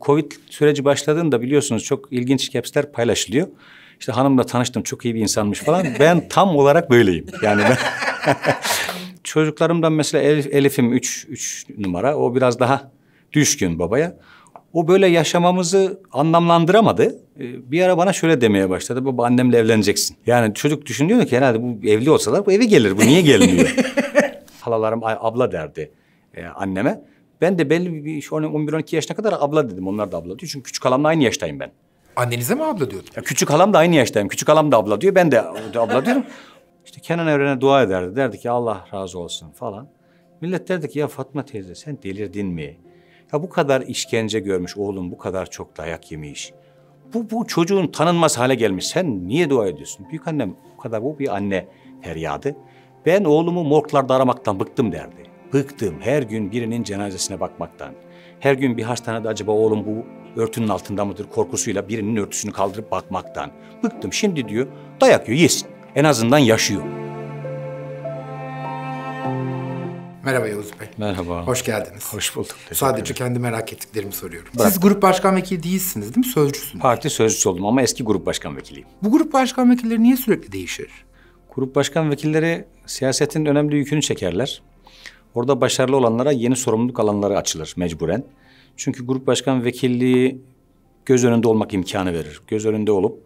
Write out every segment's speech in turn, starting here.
Covid süreci başladığında biliyorsunuz çok ilginç capsler paylaşılıyor. İşte hanımla tanıştım çok iyi bir insanmış falan. Ben tam olarak böyleyim. Yani ben çocuklarımdan mesela Elif, Elif'im üç, üç numara. O biraz daha düşkün babaya. O böyle yaşamamızı anlamlandıramadı. Ee, bir ara bana şöyle demeye başladı. Baba annemle evleneceksin. Yani çocuk düşünüyor ki herhalde bu evli olsalar bu evi gelir. Bu niye gelmiyor? Halalarım abla derdi e, anneme. Ben de belli bir 11-12 yaşına kadar abla dedim. Onlar da abla diyor. Çünkü küçük halamla aynı yaştayım ben. Annenize mi abla diyordun? Ya küçük halam da aynı yaştayım. Küçük halam da abla diyor. Ben de abla diyorum. İşte Kenan Evren'e dua ederdi. Derdi ki Allah razı olsun falan. Millet derdi ki ya Fatma teyze sen delirdin mi? Ya bu kadar işkence görmüş oğlum bu kadar çok dayak yemiş. Bu, bu çocuğun tanınmaz hale gelmiş. Sen niye dua ediyorsun? Büyük annem bu kadar bu bir anne feryadı. Ben oğlumu morglarda aramaktan bıktım derdi. Bıktım her gün birinin cenazesine bakmaktan. Her gün bir hastanede acaba oğlum bu örtünün altında mıdır korkusuyla birinin örtüsünü kaldırıp bakmaktan. Bıktım şimdi diyor dayak yiyor yesin. En azından yaşıyor. Merhaba Yavuz Bey. Merhaba. Hoş geldiniz. Hoş bulduk. Sadece kendi merak ettiklerimi soruyorum. Bırak. Siz grup başkan vekili değilsiniz değil mi? Sözcüsünüz. Parti sözcüsü oldum ama eski grup başkan vekiliyim. Bu grup başkan vekilleri niye sürekli değişir? Grup başkan vekilleri siyasetin önemli yükünü çekerler. Orada başarılı olanlara yeni sorumluluk alanları açılır mecburen. Çünkü grup başkan vekilliği göz önünde olmak imkanı verir. Göz önünde olup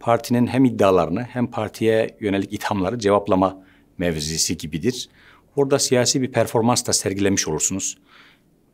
partinin hem iddialarını hem partiye yönelik ithamları cevaplama mevzisi gibidir. Orada siyasi bir performans da sergilemiş olursunuz.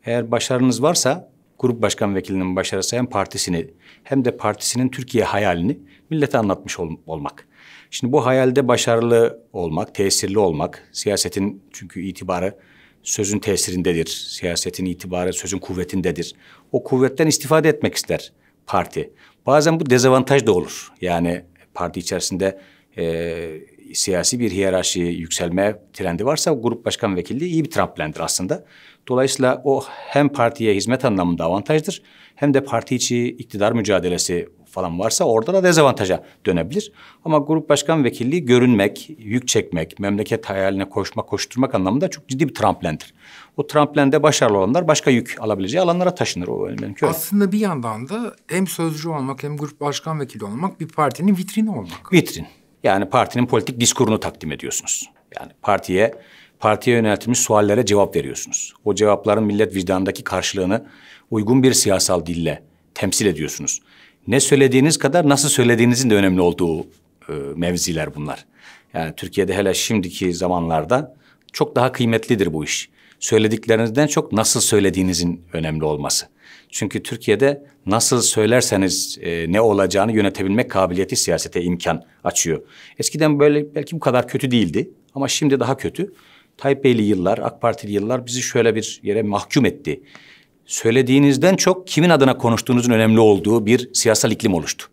Eğer başarınız varsa grup başkan vekilinin başarısı hem partisini hem de partisinin Türkiye hayalini millete anlatmış ol olmak. Şimdi bu hayalde başarılı olmak, tesirli olmak, siyasetin çünkü itibarı sözün tesirindedir. Siyasetin itibarı sözün kuvvetindedir. O kuvvetten istifade etmek ister parti. Bazen bu dezavantaj da olur. Yani parti içerisinde e, siyasi bir hiyerarşi yükselme trendi varsa grup başkan vekilliği iyi bir tramplendir aslında. Dolayısıyla o hem partiye hizmet anlamında avantajdır hem de parti içi iktidar mücadelesi falan varsa orada da dezavantaja dönebilir. Ama grup başkan vekilliği görünmek, yük çekmek, memleket hayaline koşma, koşturmak anlamında çok ciddi bir tramplendir. O tramplende başarılı olanlar başka yük alabileceği alanlara taşınır. O benimki Aslında bir yandan da hem sözcü olmak hem grup başkan vekili olmak bir partinin vitrini olmak. Vitrin. Yani partinin politik diskurunu takdim ediyorsunuz. Yani partiye partiye yöneltilmiş suallere cevap veriyorsunuz. O cevapların millet vicdanındaki karşılığını uygun bir siyasal dille temsil ediyorsunuz ne söylediğiniz kadar nasıl söylediğinizin de önemli olduğu e, mevziler bunlar. Yani Türkiye'de hele şimdiki zamanlarda çok daha kıymetlidir bu iş. Söylediklerinizden çok nasıl söylediğinizin önemli olması. Çünkü Türkiye'de nasıl söylerseniz e, ne olacağını yönetebilmek kabiliyeti siyasete imkan açıyor. Eskiden böyle belki bu kadar kötü değildi ama şimdi daha kötü. Tayyip Beyli yıllar, AK Partili yıllar bizi şöyle bir yere mahkum etti söylediğinizden çok kimin adına konuştuğunuzun önemli olduğu bir siyasal iklim oluştu.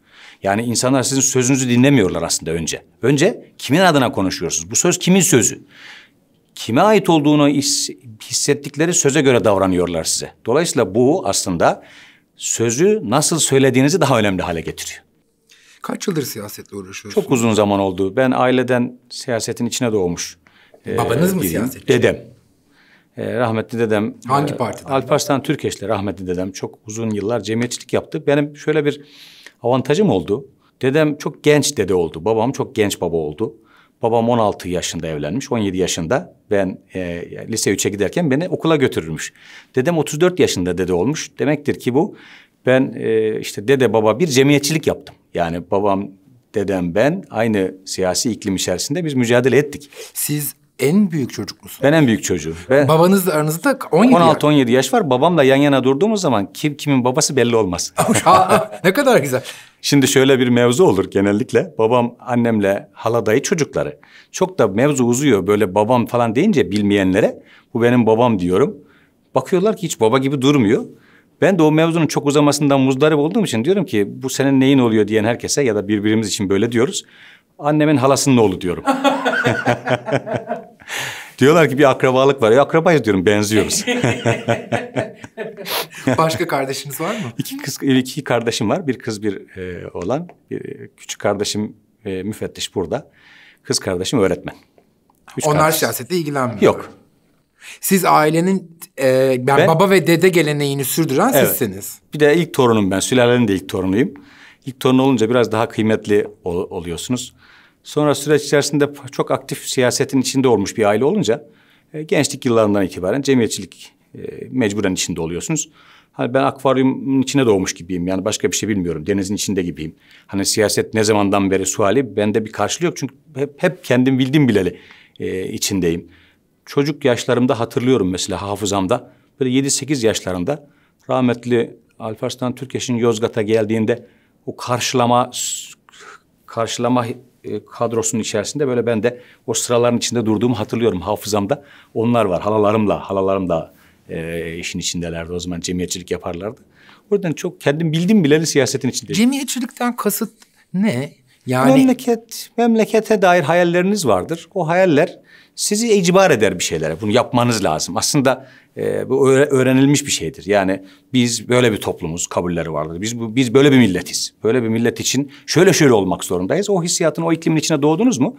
Yani insanlar sizin sözünüzü dinlemiyorlar aslında önce. Önce kimin adına konuşuyorsunuz? Bu söz kimin sözü? Kime ait olduğunu hissettikleri söze göre davranıyorlar size. Dolayısıyla bu aslında sözü nasıl söylediğinizi daha önemli hale getiriyor. Kaç yıldır siyasetle uğraşıyorsunuz? Çok uzun zaman oldu. Ben aileden siyasetin içine doğmuş. Babanız ee, mı siyasetçi? Dedem e, rahmetli dedem... Hangi e, partiden? Alparslan Türkeş'le rahmetli dedem çok uzun yıllar cemiyetçilik yaptı. Benim şöyle bir avantajım oldu. Dedem çok genç dede oldu. Babam çok genç baba oldu. Babam 16 yaşında evlenmiş, 17 yaşında. Ben e, lise 3'e giderken beni okula götürürmüş. Dedem 34 yaşında dede olmuş. Demektir ki bu ben e, işte dede baba bir cemiyetçilik yaptım. Yani babam dedem ben aynı siyasi iklim içerisinde biz mücadele ettik. Siz en büyük çocuk musun? Ben en büyük çocuğum. Ve Babanızla aranızda 17 16 17 yaş var. Babamla yan yana durduğumuz zaman kim kimin babası belli olmaz. ne kadar güzel. Şimdi şöyle bir mevzu olur genellikle. Babam annemle haladayı dayı çocukları. Çok da mevzu uzuyor böyle babam falan deyince bilmeyenlere. Bu benim babam diyorum. Bakıyorlar ki hiç baba gibi durmuyor. Ben de o mevzunun çok uzamasından muzdarip olduğum için diyorum ki bu senin neyin oluyor diyen herkese ya da birbirimiz için böyle diyoruz. Annemin halasının oğlu diyorum. Diyorlar ki bir akrabalık var. Ya akrabayız diyorum benziyoruz. Başka kardeşiniz var mı? İki, kız, iki kardeşim var. Bir kız bir e, olan. Bir, küçük kardeşim e, müfettiş burada. Kız kardeşim öğretmen. Üç Onlar kardeş. siyasetle ilgilenmiyor. Yok. Siz ailenin e, ben, ben baba ve dede geleneğini sürdüren evet. sizsiniz. Bir de ilk torunum ben. Sülalenin de ilk torunuyum. İlk torun olunca biraz daha kıymetli ol, oluyorsunuz. Sonra süreç içerisinde çok aktif siyasetin içinde olmuş bir aile olunca e, gençlik yıllarından itibaren cemiyetçilik e, mecburen içinde oluyorsunuz. Hani ben akvaryumun içine doğmuş gibiyim. Yani başka bir şey bilmiyorum. Denizin içinde gibiyim. Hani siyaset ne zamandan beri suali bende bir karşılığı yok. Çünkü hep, hep kendim bildim bileli e, içindeyim. Çocuk yaşlarımda hatırlıyorum mesela hafızamda. Böyle yedi sekiz yaşlarında rahmetli Alparslan Türkeş'in Yozgat'a geldiğinde o karşılama karşılama e, kadrosunun içerisinde böyle ben de o sıraların içinde durduğumu hatırlıyorum hafızamda. Onlar var halalarımla, halalarım da e, işin içindelerdi o zaman cemiyetçilik yaparlardı. O çok kendim bildim bileli siyasetin içinde. Cemiyetçilikten kasıt ne? Yani memleket memlekete dair hayalleriniz vardır. O hayaller sizi icbar eder bir şeylere. Bunu yapmanız lazım. Aslında e, bu öğrenilmiş bir şeydir. Yani biz böyle bir toplumuz, kabulleri vardır. Biz bu, biz böyle bir milletiz. Böyle bir millet için şöyle şöyle olmak zorundayız. O hissiyatın, o iklimin içine doğdunuz mu?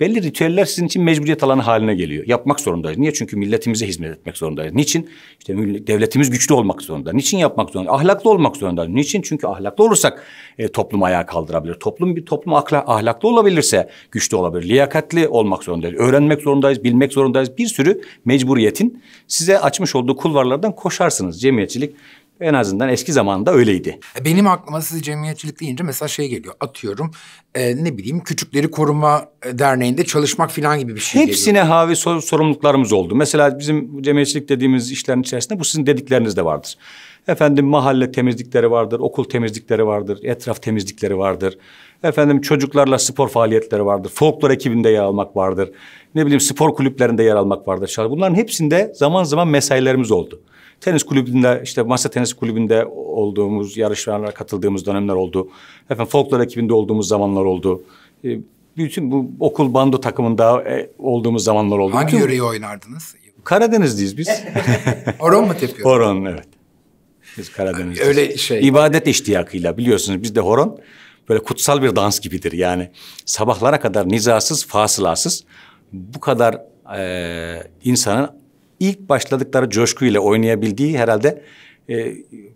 belli ritüeller sizin için mecburiyet alanı haline geliyor. Yapmak zorundayız. Niye? Çünkü milletimize hizmet etmek zorundayız. Niçin? İşte devletimiz güçlü olmak zorunda. Niçin yapmak zorunda? Ahlaklı olmak zorunda. Niçin? Çünkü ahlaklı olursak e, toplum ayağa kaldırabilir. Toplum bir toplum akla, ahlaklı olabilirse güçlü olabilir. Liyakatli olmak zorundayız. Öğrenmek zorundayız, bilmek zorundayız. Bir sürü mecburiyetin size açmış olduğu kulvarlardan koşarsınız. Cemiyetçilik en azından eski zamanda öyleydi. E, benim aklıma siz cemiyetçilik deyince mesela şey geliyor. Atıyorum e, ne bileyim küçükleri koruma e, derneğinde çalışmak falan gibi bir şey Hepsine geliyor. havi sorumluluklarımız oldu. Mesela bizim cemiyetçilik dediğimiz işlerin içerisinde bu sizin dedikleriniz de vardır. Efendim mahalle temizlikleri vardır, okul temizlikleri vardır, etraf temizlikleri vardır. Efendim çocuklarla spor faaliyetleri vardır, folklor ekibinde yer almak vardır. Ne bileyim spor kulüplerinde yer almak vardır. Bunların hepsinde zaman zaman mesailerimiz oldu. Tenis kulübünde işte masa tenis kulübünde olduğumuz, yarışlarına katıldığımız dönemler oldu. Efendim folklor ekibinde olduğumuz zamanlar oldu. Ee, bütün bu okul bando takımında e, olduğumuz zamanlar oldu. Hangi yöreyi oynardınız? Karadenizliyiz biz. Horon mu tepiyorsunuz? Horon evet. Biz Karadenizliyiz. Öyle şey. İbadet iştiyakıyla biliyorsunuz bizde horon böyle kutsal bir dans gibidir. Yani sabahlara kadar nizasız, fasılasız bu kadar e, insanın ilk başladıkları coşkuyla oynayabildiği herhalde e,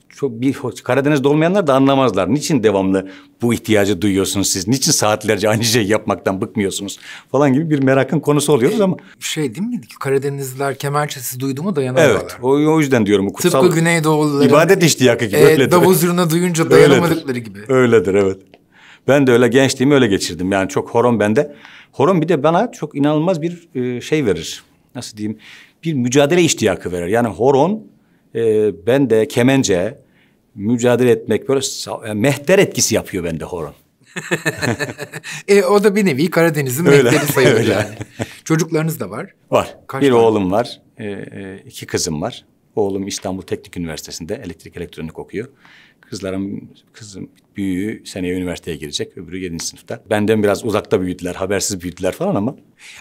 çok bir Karadeniz'de olmayanlar da anlamazlar. Niçin devamlı bu ihtiyacı duyuyorsunuz siz? Niçin saatlerce aynı şeyi yapmaktan bıkmıyorsunuz? Falan gibi bir merakın konusu oluyoruz ama. Şey değil mi? Karadenizliler kemer çesi duydu mu dayanamıyorlar. Evet. O, o yüzden diyorum. Kutsal Tıpkı Güneydoğulluların. İbadet iştiyakı gibi. E, öyledir. Davul zurna duyunca dayanamadıkları gibi. Öyledir evet. Ben de öyle gençliğimi öyle geçirdim. Yani çok horon bende. Horon bir de bana çok inanılmaz bir e, şey verir. Nasıl diyeyim? bir mücadele iştiyakı verir. Yani horon e, ben de kemence mücadele etmek böyle e, mehter etkisi yapıyor bende horon. e, o da bir nevi Karadeniz'in mehteri sayılır öyle. yani. Çocuklarınız da var. Var. Kaç bir tane? oğlum var, e, e iki kızım var. Oğlum İstanbul Teknik Üniversitesi'nde elektrik elektronik okuyor. Kızlarım, kızım büyüğü seneye üniversiteye girecek. Öbürü yedinci sınıfta. Benden biraz uzakta büyüdüler, habersiz büyüdüler falan ama.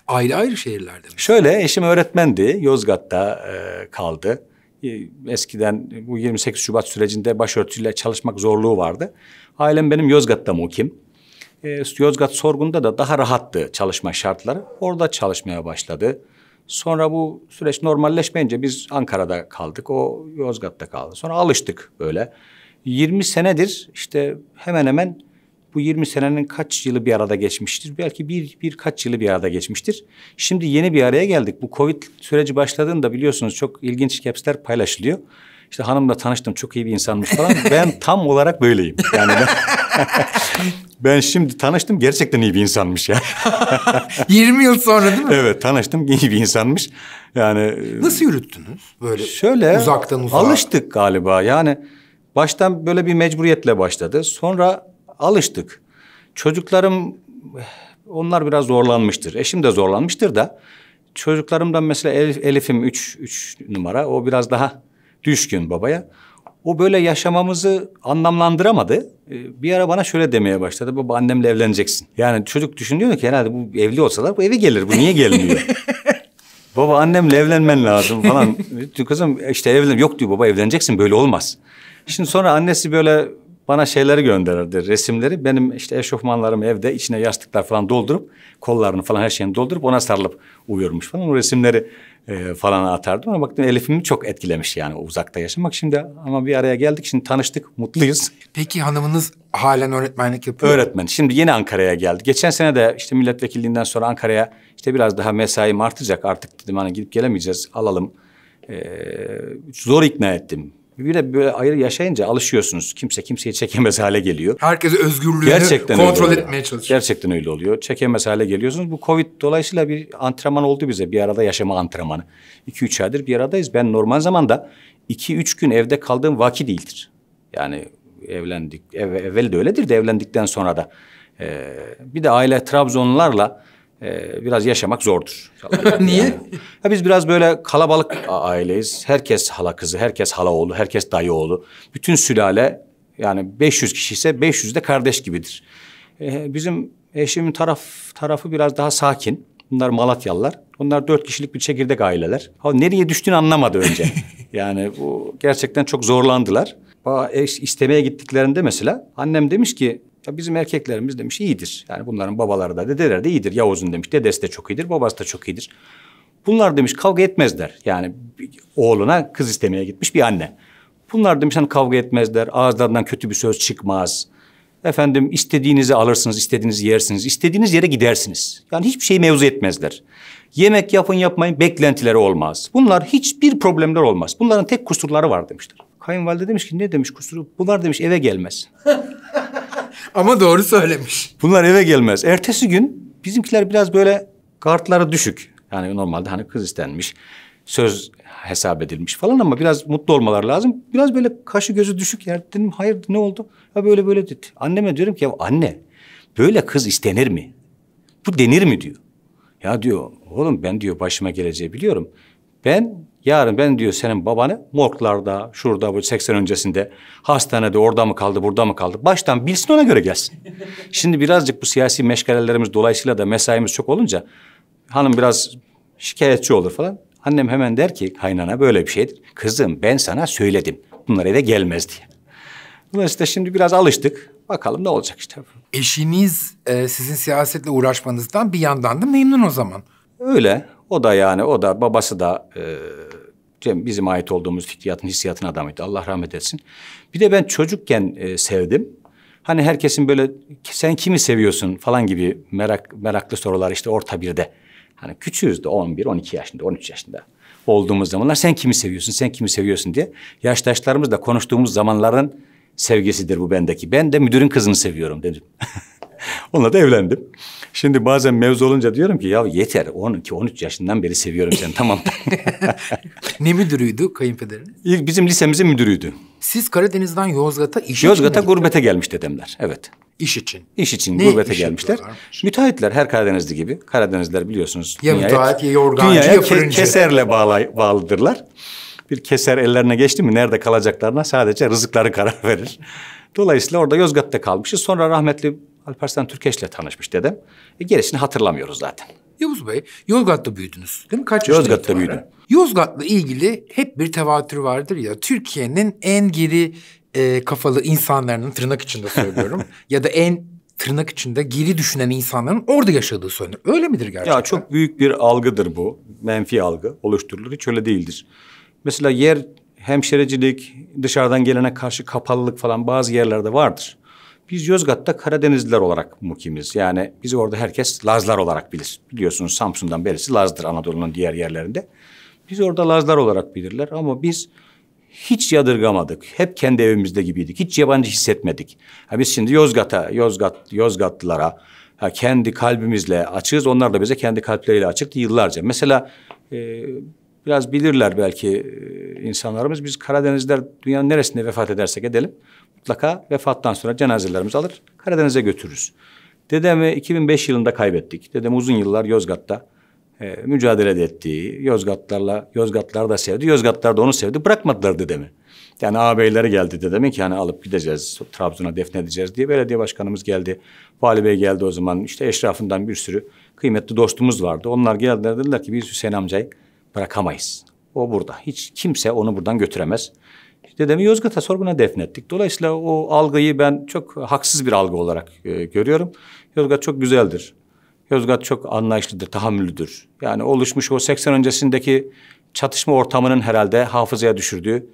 Ayrı ayrı şehirlerde mi? Şöyle eşim öğretmendi. Yozgat'ta e, kaldı. E, eskiden bu 28 Şubat sürecinde başörtüyle çalışmak zorluğu vardı. Ailem benim Yozgat'ta mukim. E, Yozgat sorgunda da daha rahattı çalışma şartları. Orada çalışmaya başladı. Sonra bu süreç normalleşmeyince biz Ankara'da kaldık. O Yozgat'ta kaldı. Sonra alıştık böyle. 20 senedir işte hemen hemen bu 20 senenin kaç yılı bir arada geçmiştir? Belki bir, bir kaç yılı bir arada geçmiştir. Şimdi yeni bir araya geldik. Bu Covid süreci başladığında biliyorsunuz çok ilginç capsler paylaşılıyor. İşte hanımla tanıştım çok iyi bir insanmış falan. ben tam olarak böyleyim. Yani ben, ben şimdi tanıştım gerçekten iyi bir insanmış ya. 20 yıl sonra değil mi? Evet tanıştım iyi bir insanmış. Yani Nasıl yürüttünüz böyle şöyle, uzaktan uzağa? Alıştık galiba yani Baştan böyle bir mecburiyetle başladı. Sonra alıştık. Çocuklarım eh, onlar biraz zorlanmıştır. Eşim de zorlanmıştır da çocuklarımdan mesela Elif, Elif'im üç, üç numara o biraz daha düşkün babaya. O böyle yaşamamızı anlamlandıramadı. Eh, bir ara bana şöyle demeye başladı. Baba annemle evleneceksin. Yani çocuk düşünüyor ki herhalde bu evli olsalar bu evi gelir. Bu niye gelmiyor? baba annemle evlenmen lazım falan. Kızım işte evlen. Yok diyor baba evleneceksin böyle olmaz. Şimdi sonra annesi böyle bana şeyleri gönderirdi, resimleri. Benim işte eşofmanlarım evde içine yastıklar falan doldurup, kollarını falan her şeyini doldurup ona sarılıp uyuyormuş falan. O resimleri e, falan atardım. ama baktım Elif'imi çok etkilemiş yani uzakta yaşamak. Şimdi ama bir araya geldik, şimdi tanıştık, mutluyuz. Peki hanımınız halen öğretmenlik yapıyor Öğretmen. Şimdi yeni Ankara'ya geldi. Geçen sene de işte milletvekilliğinden sonra Ankara'ya işte biraz daha mesaim artacak. Artık dedim hani gidip gelemeyeceğiz, alalım. Ee, zor ikna ettim. Yine böyle ayrı yaşayınca alışıyorsunuz. Kimse kimseyi çekemez hale geliyor. Herkese özgürlüğünü Gerçekten kontrol etmeye çalışıyor. Gerçekten öyle oluyor. Çekemez hale geliyorsunuz. Bu Covid dolayısıyla bir antrenman oldu bize. Bir arada yaşama antrenmanı. İki üç aydır bir aradayız. Ben normal zamanda iki üç gün evde kaldığım vakit değildir. Yani evlendik. Ev, evvel de öyledir de evlendikten sonra da. Ee, bir de aile Trabzonlarla e, biraz yaşamak zordur. Niye? Yani. Ya biz biraz böyle kalabalık aileyiz. Herkes hala kızı, herkes hala oğlu, herkes dayı oğlu. Bütün sülale yani 500 kişi ise 500 de kardeş gibidir. E, bizim eşimin taraf tarafı biraz daha sakin. Bunlar Malatyalılar. Bunlar dört kişilik bir çekirdek aileler. Ha, nereye düştüğünü anlamadı önce. yani bu gerçekten çok zorlandılar. Ba, istemeye gittiklerinde mesela annem demiş ki ya bizim erkeklerimiz demiş iyidir. Yani bunların babaları da dedeler de iyidir. Yavuz'un demiş dedesi de çok iyidir, babası da çok iyidir. Bunlar demiş kavga etmezler. Yani oğluna kız istemeye gitmiş bir anne. Bunlar demiş hani kavga etmezler, ağızlarından kötü bir söz çıkmaz. Efendim istediğinizi alırsınız, istediğinizi yersiniz, istediğiniz yere gidersiniz. Yani hiçbir şey mevzu etmezler. Yemek yapın yapmayın beklentileri olmaz. Bunlar hiçbir problemler olmaz. Bunların tek kusurları var demişler. Kayınvalide demiş ki ne demiş kusuru? Bunlar demiş eve gelmez. Ama doğru söylemiş. Bunlar eve gelmez. Ertesi gün bizimkiler biraz böyle kartları düşük. Yani normalde hani kız istenmiş, söz hesap edilmiş falan ama biraz mutlu olmalar lazım. Biraz böyle kaşı gözü düşük yer. Dedim hayır ne oldu? Ya böyle böyle dedi. Anneme diyorum ki ya anne böyle kız istenir mi? Bu denir mi diyor. Ya diyor oğlum ben diyor başıma geleceği biliyorum. Ben Yarın ben diyor senin babanı morglarda, şurada bu 80 öncesinde, hastanede orada mı kaldı, burada mı kaldı? Baştan bilsin ona göre gelsin. Şimdi birazcık bu siyasi meşgalelerimiz dolayısıyla da mesaimiz çok olunca hanım biraz şikayetçi olur falan. Annem hemen der ki kaynana böyle bir şeydir. Kızım ben sana söyledim. Bunlara da gelmez diye. Dolayısıyla şimdi biraz alıştık. Bakalım ne olacak işte. Eşiniz e, sizin siyasetle uğraşmanızdan bir yandan da memnun o zaman. Öyle. O da yani o da babası da e, Cem bizim ait olduğumuz fikriyatın, hissiyatın adamıydı. Allah rahmet etsin. Bir de ben çocukken e, sevdim. Hani herkesin böyle sen kimi seviyorsun falan gibi merak meraklı sorular işte orta birde. Hani küçüğüz de 11, 12 yaşında, 13 yaşında olduğumuz zamanlar sen kimi seviyorsun, sen kimi seviyorsun diye yaştaşlarımızla konuştuğumuz zamanların sevgisidir bu bendeki. Ben de müdürün kızını seviyorum dedim. Onunla da evlendim. Şimdi bazen mevzu olunca diyorum ki ya yeter 12-13 yaşından beri seviyorum seni tamam. ne müdürüydü kayınpederiniz? bizim lisemizin müdürüydü. Siz Karadeniz'den Yozgat'a iş için Yozgat'a gurbete gelmiş dedemler evet. İş için. İş için ne gurbete iş gelmişler. Müteahhitler her Karadenizli gibi. Karadenizler biliyorsunuz. Ya dünyaya, müteahhit ya yorgancı ya fırıncı. keserle bağlı, bağlıdırlar. Bir keser ellerine geçti mi nerede kalacaklarına sadece rızıkları karar verir. Dolayısıyla orada Yozgat'ta kalmışız. Sonra rahmetli Alparslan Türkeş'le tanışmış dedim. E, gerisini hatırlamıyoruz zaten. Yavuz Bey, Yozgat'ta büyüdünüz değil mi? Kaç Yozgat'ta büyüdüm. Yozgat'la ilgili hep bir tevatür vardır ya. Türkiye'nin en geri e, kafalı insanların tırnak içinde söylüyorum. ya da en tırnak içinde geri düşünen insanların orada yaşadığı söylenir. Öyle midir gerçekten? Ya çok büyük bir algıdır bu. Menfi algı oluşturulur. Hiç öyle değildir. Mesela yer hemşerecilik, dışarıdan gelene karşı kapalılık falan bazı yerlerde vardır. Biz Yozgat'ta Karadenizliler olarak mukimiz. Yani bizi orada herkes Lazlar olarak bilir. Biliyorsunuz Samsun'dan berisi Laz'dır Anadolu'nun diğer yerlerinde. Biz orada Lazlar olarak bilirler ama biz hiç yadırgamadık. Hep kendi evimizde gibiydik. Hiç yabancı hissetmedik. Ha biz şimdi Yozgat'a, Yozgat, Yozgatlılara ha kendi kalbimizle açığız. Onlar da bize kendi kalpleriyle açıktı yıllarca. Mesela e, biraz bilirler belki e, insanlarımız. Biz Karadenizler dünyanın neresinde vefat edersek edelim mutlaka vefattan sonra cenazelerimizi alır Karadeniz'e götürürüz. Dedemi 2005 yılında kaybettik. Dedem uzun yıllar Yozgat'ta e, mücadele etti, Yozgatlarla, Yozgatlar da sevdi, Yozgatlar da onu sevdi. Bırakmadılar dedemi. Yani ağabeyleri geldi dedemin ki hani alıp gideceğiz, Trabzon'a defnedeceğiz diye. Belediye başkanımız geldi, vali bey geldi o zaman. İşte eşrafından bir sürü kıymetli dostumuz vardı. Onlar geldiler dediler ki biz Hüseyin amcayı bırakamayız. O burada. Hiç kimse onu buradan götüremez. Dedemi Yozgat'a sorguna defnettik. Dolayısıyla o algıyı ben çok haksız bir algı olarak e, görüyorum. Yozgat çok güzeldir. Yozgat çok anlayışlıdır, tahammüllüdür. Yani oluşmuş o 80 öncesindeki çatışma ortamının herhalde hafızaya düşürdüğü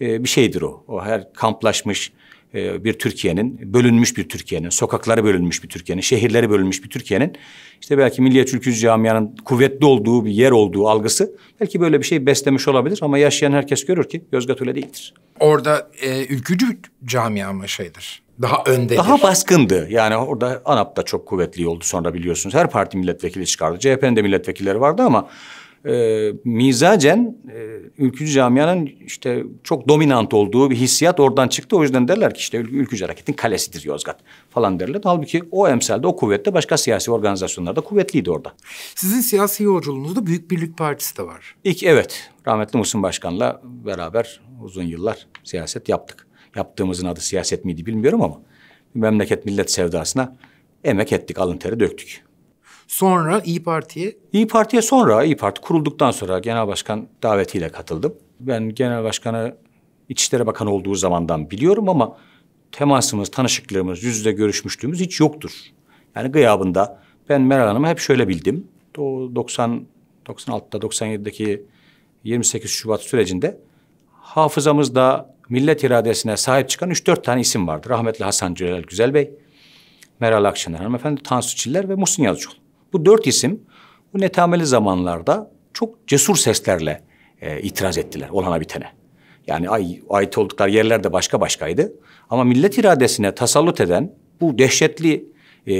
e, bir şeydir o. O her kamplaşmış e, bir Türkiye'nin, bölünmüş bir Türkiye'nin, sokakları bölünmüş bir Türkiye'nin, şehirleri bölünmüş bir Türkiye'nin... ...işte belki Milliyetçi Ülkücü Camia'nın kuvvetli olduğu bir yer olduğu algısı... ...belki böyle bir şey beslemiş olabilir ama yaşayan herkes görür ki Yozgat öyle değildir orada e, ülkücü camia ama şeydir. Daha önde Daha baskındı. Yani orada ANAP da çok kuvvetli oldu sonra biliyorsunuz. Her parti milletvekili çıkardı. CHP'nin de milletvekilleri vardı ama e, ee, mizacen e, ülkücü camianın işte çok dominant olduğu bir hissiyat oradan çıktı. O yüzden derler ki işte ülkücü hareketin kalesidir Yozgat falan derler. Halbuki o emsalde o kuvvette başka siyasi organizasyonlarda kuvvetliydi orada. Sizin siyasi yolculuğunuzda Büyük Birlik Partisi de var. İlk evet rahmetli Muhsin Başkan'la beraber uzun yıllar siyaset yaptık. Yaptığımızın adı siyaset miydi bilmiyorum ama memleket millet sevdasına emek ettik, alın teri döktük. Sonra İyi Parti'ye? İyi Parti'ye sonra, İyi Parti kurulduktan sonra genel başkan davetiyle katıldım. Ben genel başkanı İçişleri Bakanı olduğu zamandan biliyorum ama temasımız, tanışıklığımız, yüz yüze görüşmüşlüğümüz hiç yoktur. Yani gıyabında ben Meral Hanım'ı hep şöyle bildim. O 90, 96'da, 97'deki 28 Şubat sürecinde hafızamızda millet iradesine sahip çıkan 3-4 tane isim vardı. Rahmetli Hasan Celal Güzel Bey, Meral Akşener Hanım Efendi, Tansu Çiller ve Muhsin Yazıcıoğlu. Bu dört isim bu netameli zamanlarda çok cesur seslerle e, itiraz ettiler olana bitene. Yani ay, ait oldukları yerler de başka başkaydı. Ama millet iradesine tasallut eden bu dehşetli e,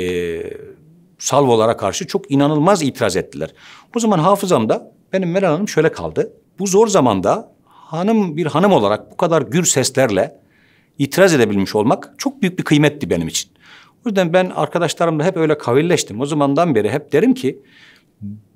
salvolara karşı çok inanılmaz itiraz ettiler. O zaman hafızamda benim Meral Hanım şöyle kaldı. Bu zor zamanda hanım bir hanım olarak bu kadar gür seslerle itiraz edebilmiş olmak çok büyük bir kıymetti benim için. O yüzden ben arkadaşlarımla hep öyle kavilleştim. O zamandan beri hep derim ki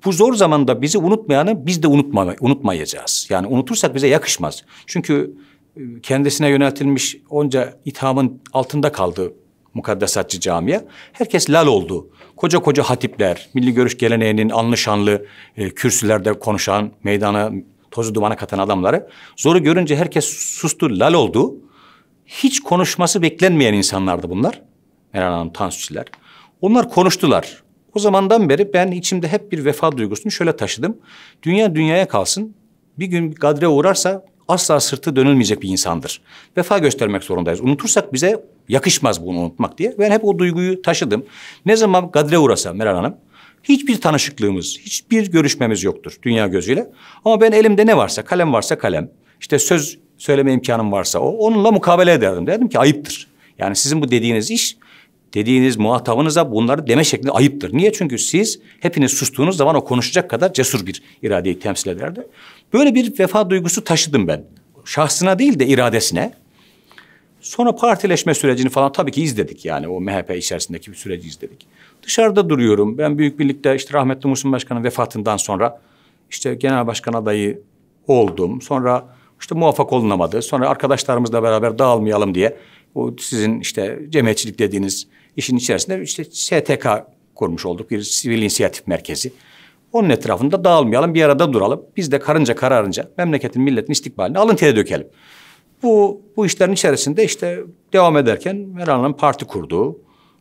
bu zor zamanda bizi unutmayanı biz de unutma, unutmayacağız. Yani unutursak bize yakışmaz. Çünkü ıı, kendisine yöneltilmiş onca ithamın altında kaldı mukaddesatçı camiye. Herkes lal oldu. Koca koca hatipler, milli görüş geleneğinin anlı şanlı e, kürsülerde konuşan, meydana tozu dumana katan adamları zoru görünce herkes sustu, lal oldu. Hiç konuşması beklenmeyen insanlardı bunlar. Meral Hanım Tansuçiler. Onlar konuştular. O zamandan beri ben içimde hep bir vefa duygusunu şöyle taşıdım. Dünya dünyaya kalsın. Bir gün bir kadre uğrarsa asla sırtı dönülmeyecek bir insandır. Vefa göstermek zorundayız. Unutursak bize yakışmaz bunu unutmak diye. Ben hep o duyguyu taşıdım. Ne zaman kadre uğrasa Meral Hanım hiçbir tanışıklığımız, hiçbir görüşmemiz yoktur dünya gözüyle. Ama ben elimde ne varsa, kalem varsa kalem, işte söz söyleme imkanım varsa o, onunla mukabele ederdim. Derdim ki ayıptır. Yani sizin bu dediğiniz iş dediğiniz muhatabınıza bunları deme şekli ayıptır. Niye? Çünkü siz hepiniz sustuğunuz zaman o konuşacak kadar cesur bir iradeyi temsil ederdi. Böyle bir vefa duygusu taşıdım ben. Şahsına değil de iradesine. Sonra partileşme sürecini falan tabii ki izledik yani o MHP içerisindeki bir süreci izledik. Dışarıda duruyorum. Ben Büyük Birlik'te işte rahmetli Muhsin Başkan'ın vefatından sonra işte genel başkan adayı oldum. Sonra işte muvaffak olunamadı. Sonra arkadaşlarımızla beraber dağılmayalım diye o sizin işte cemiyetçilik dediğiniz İşin içerisinde işte STK kurmuş olduk. Bir sivil inisiyatif merkezi. Onun etrafında dağılmayalım, bir arada duralım. Biz de karınca kararınca memleketin, milletin istikbalini alın tere dökelim. Bu, bu işlerin içerisinde işte devam ederken Meral Hanım parti kurdu.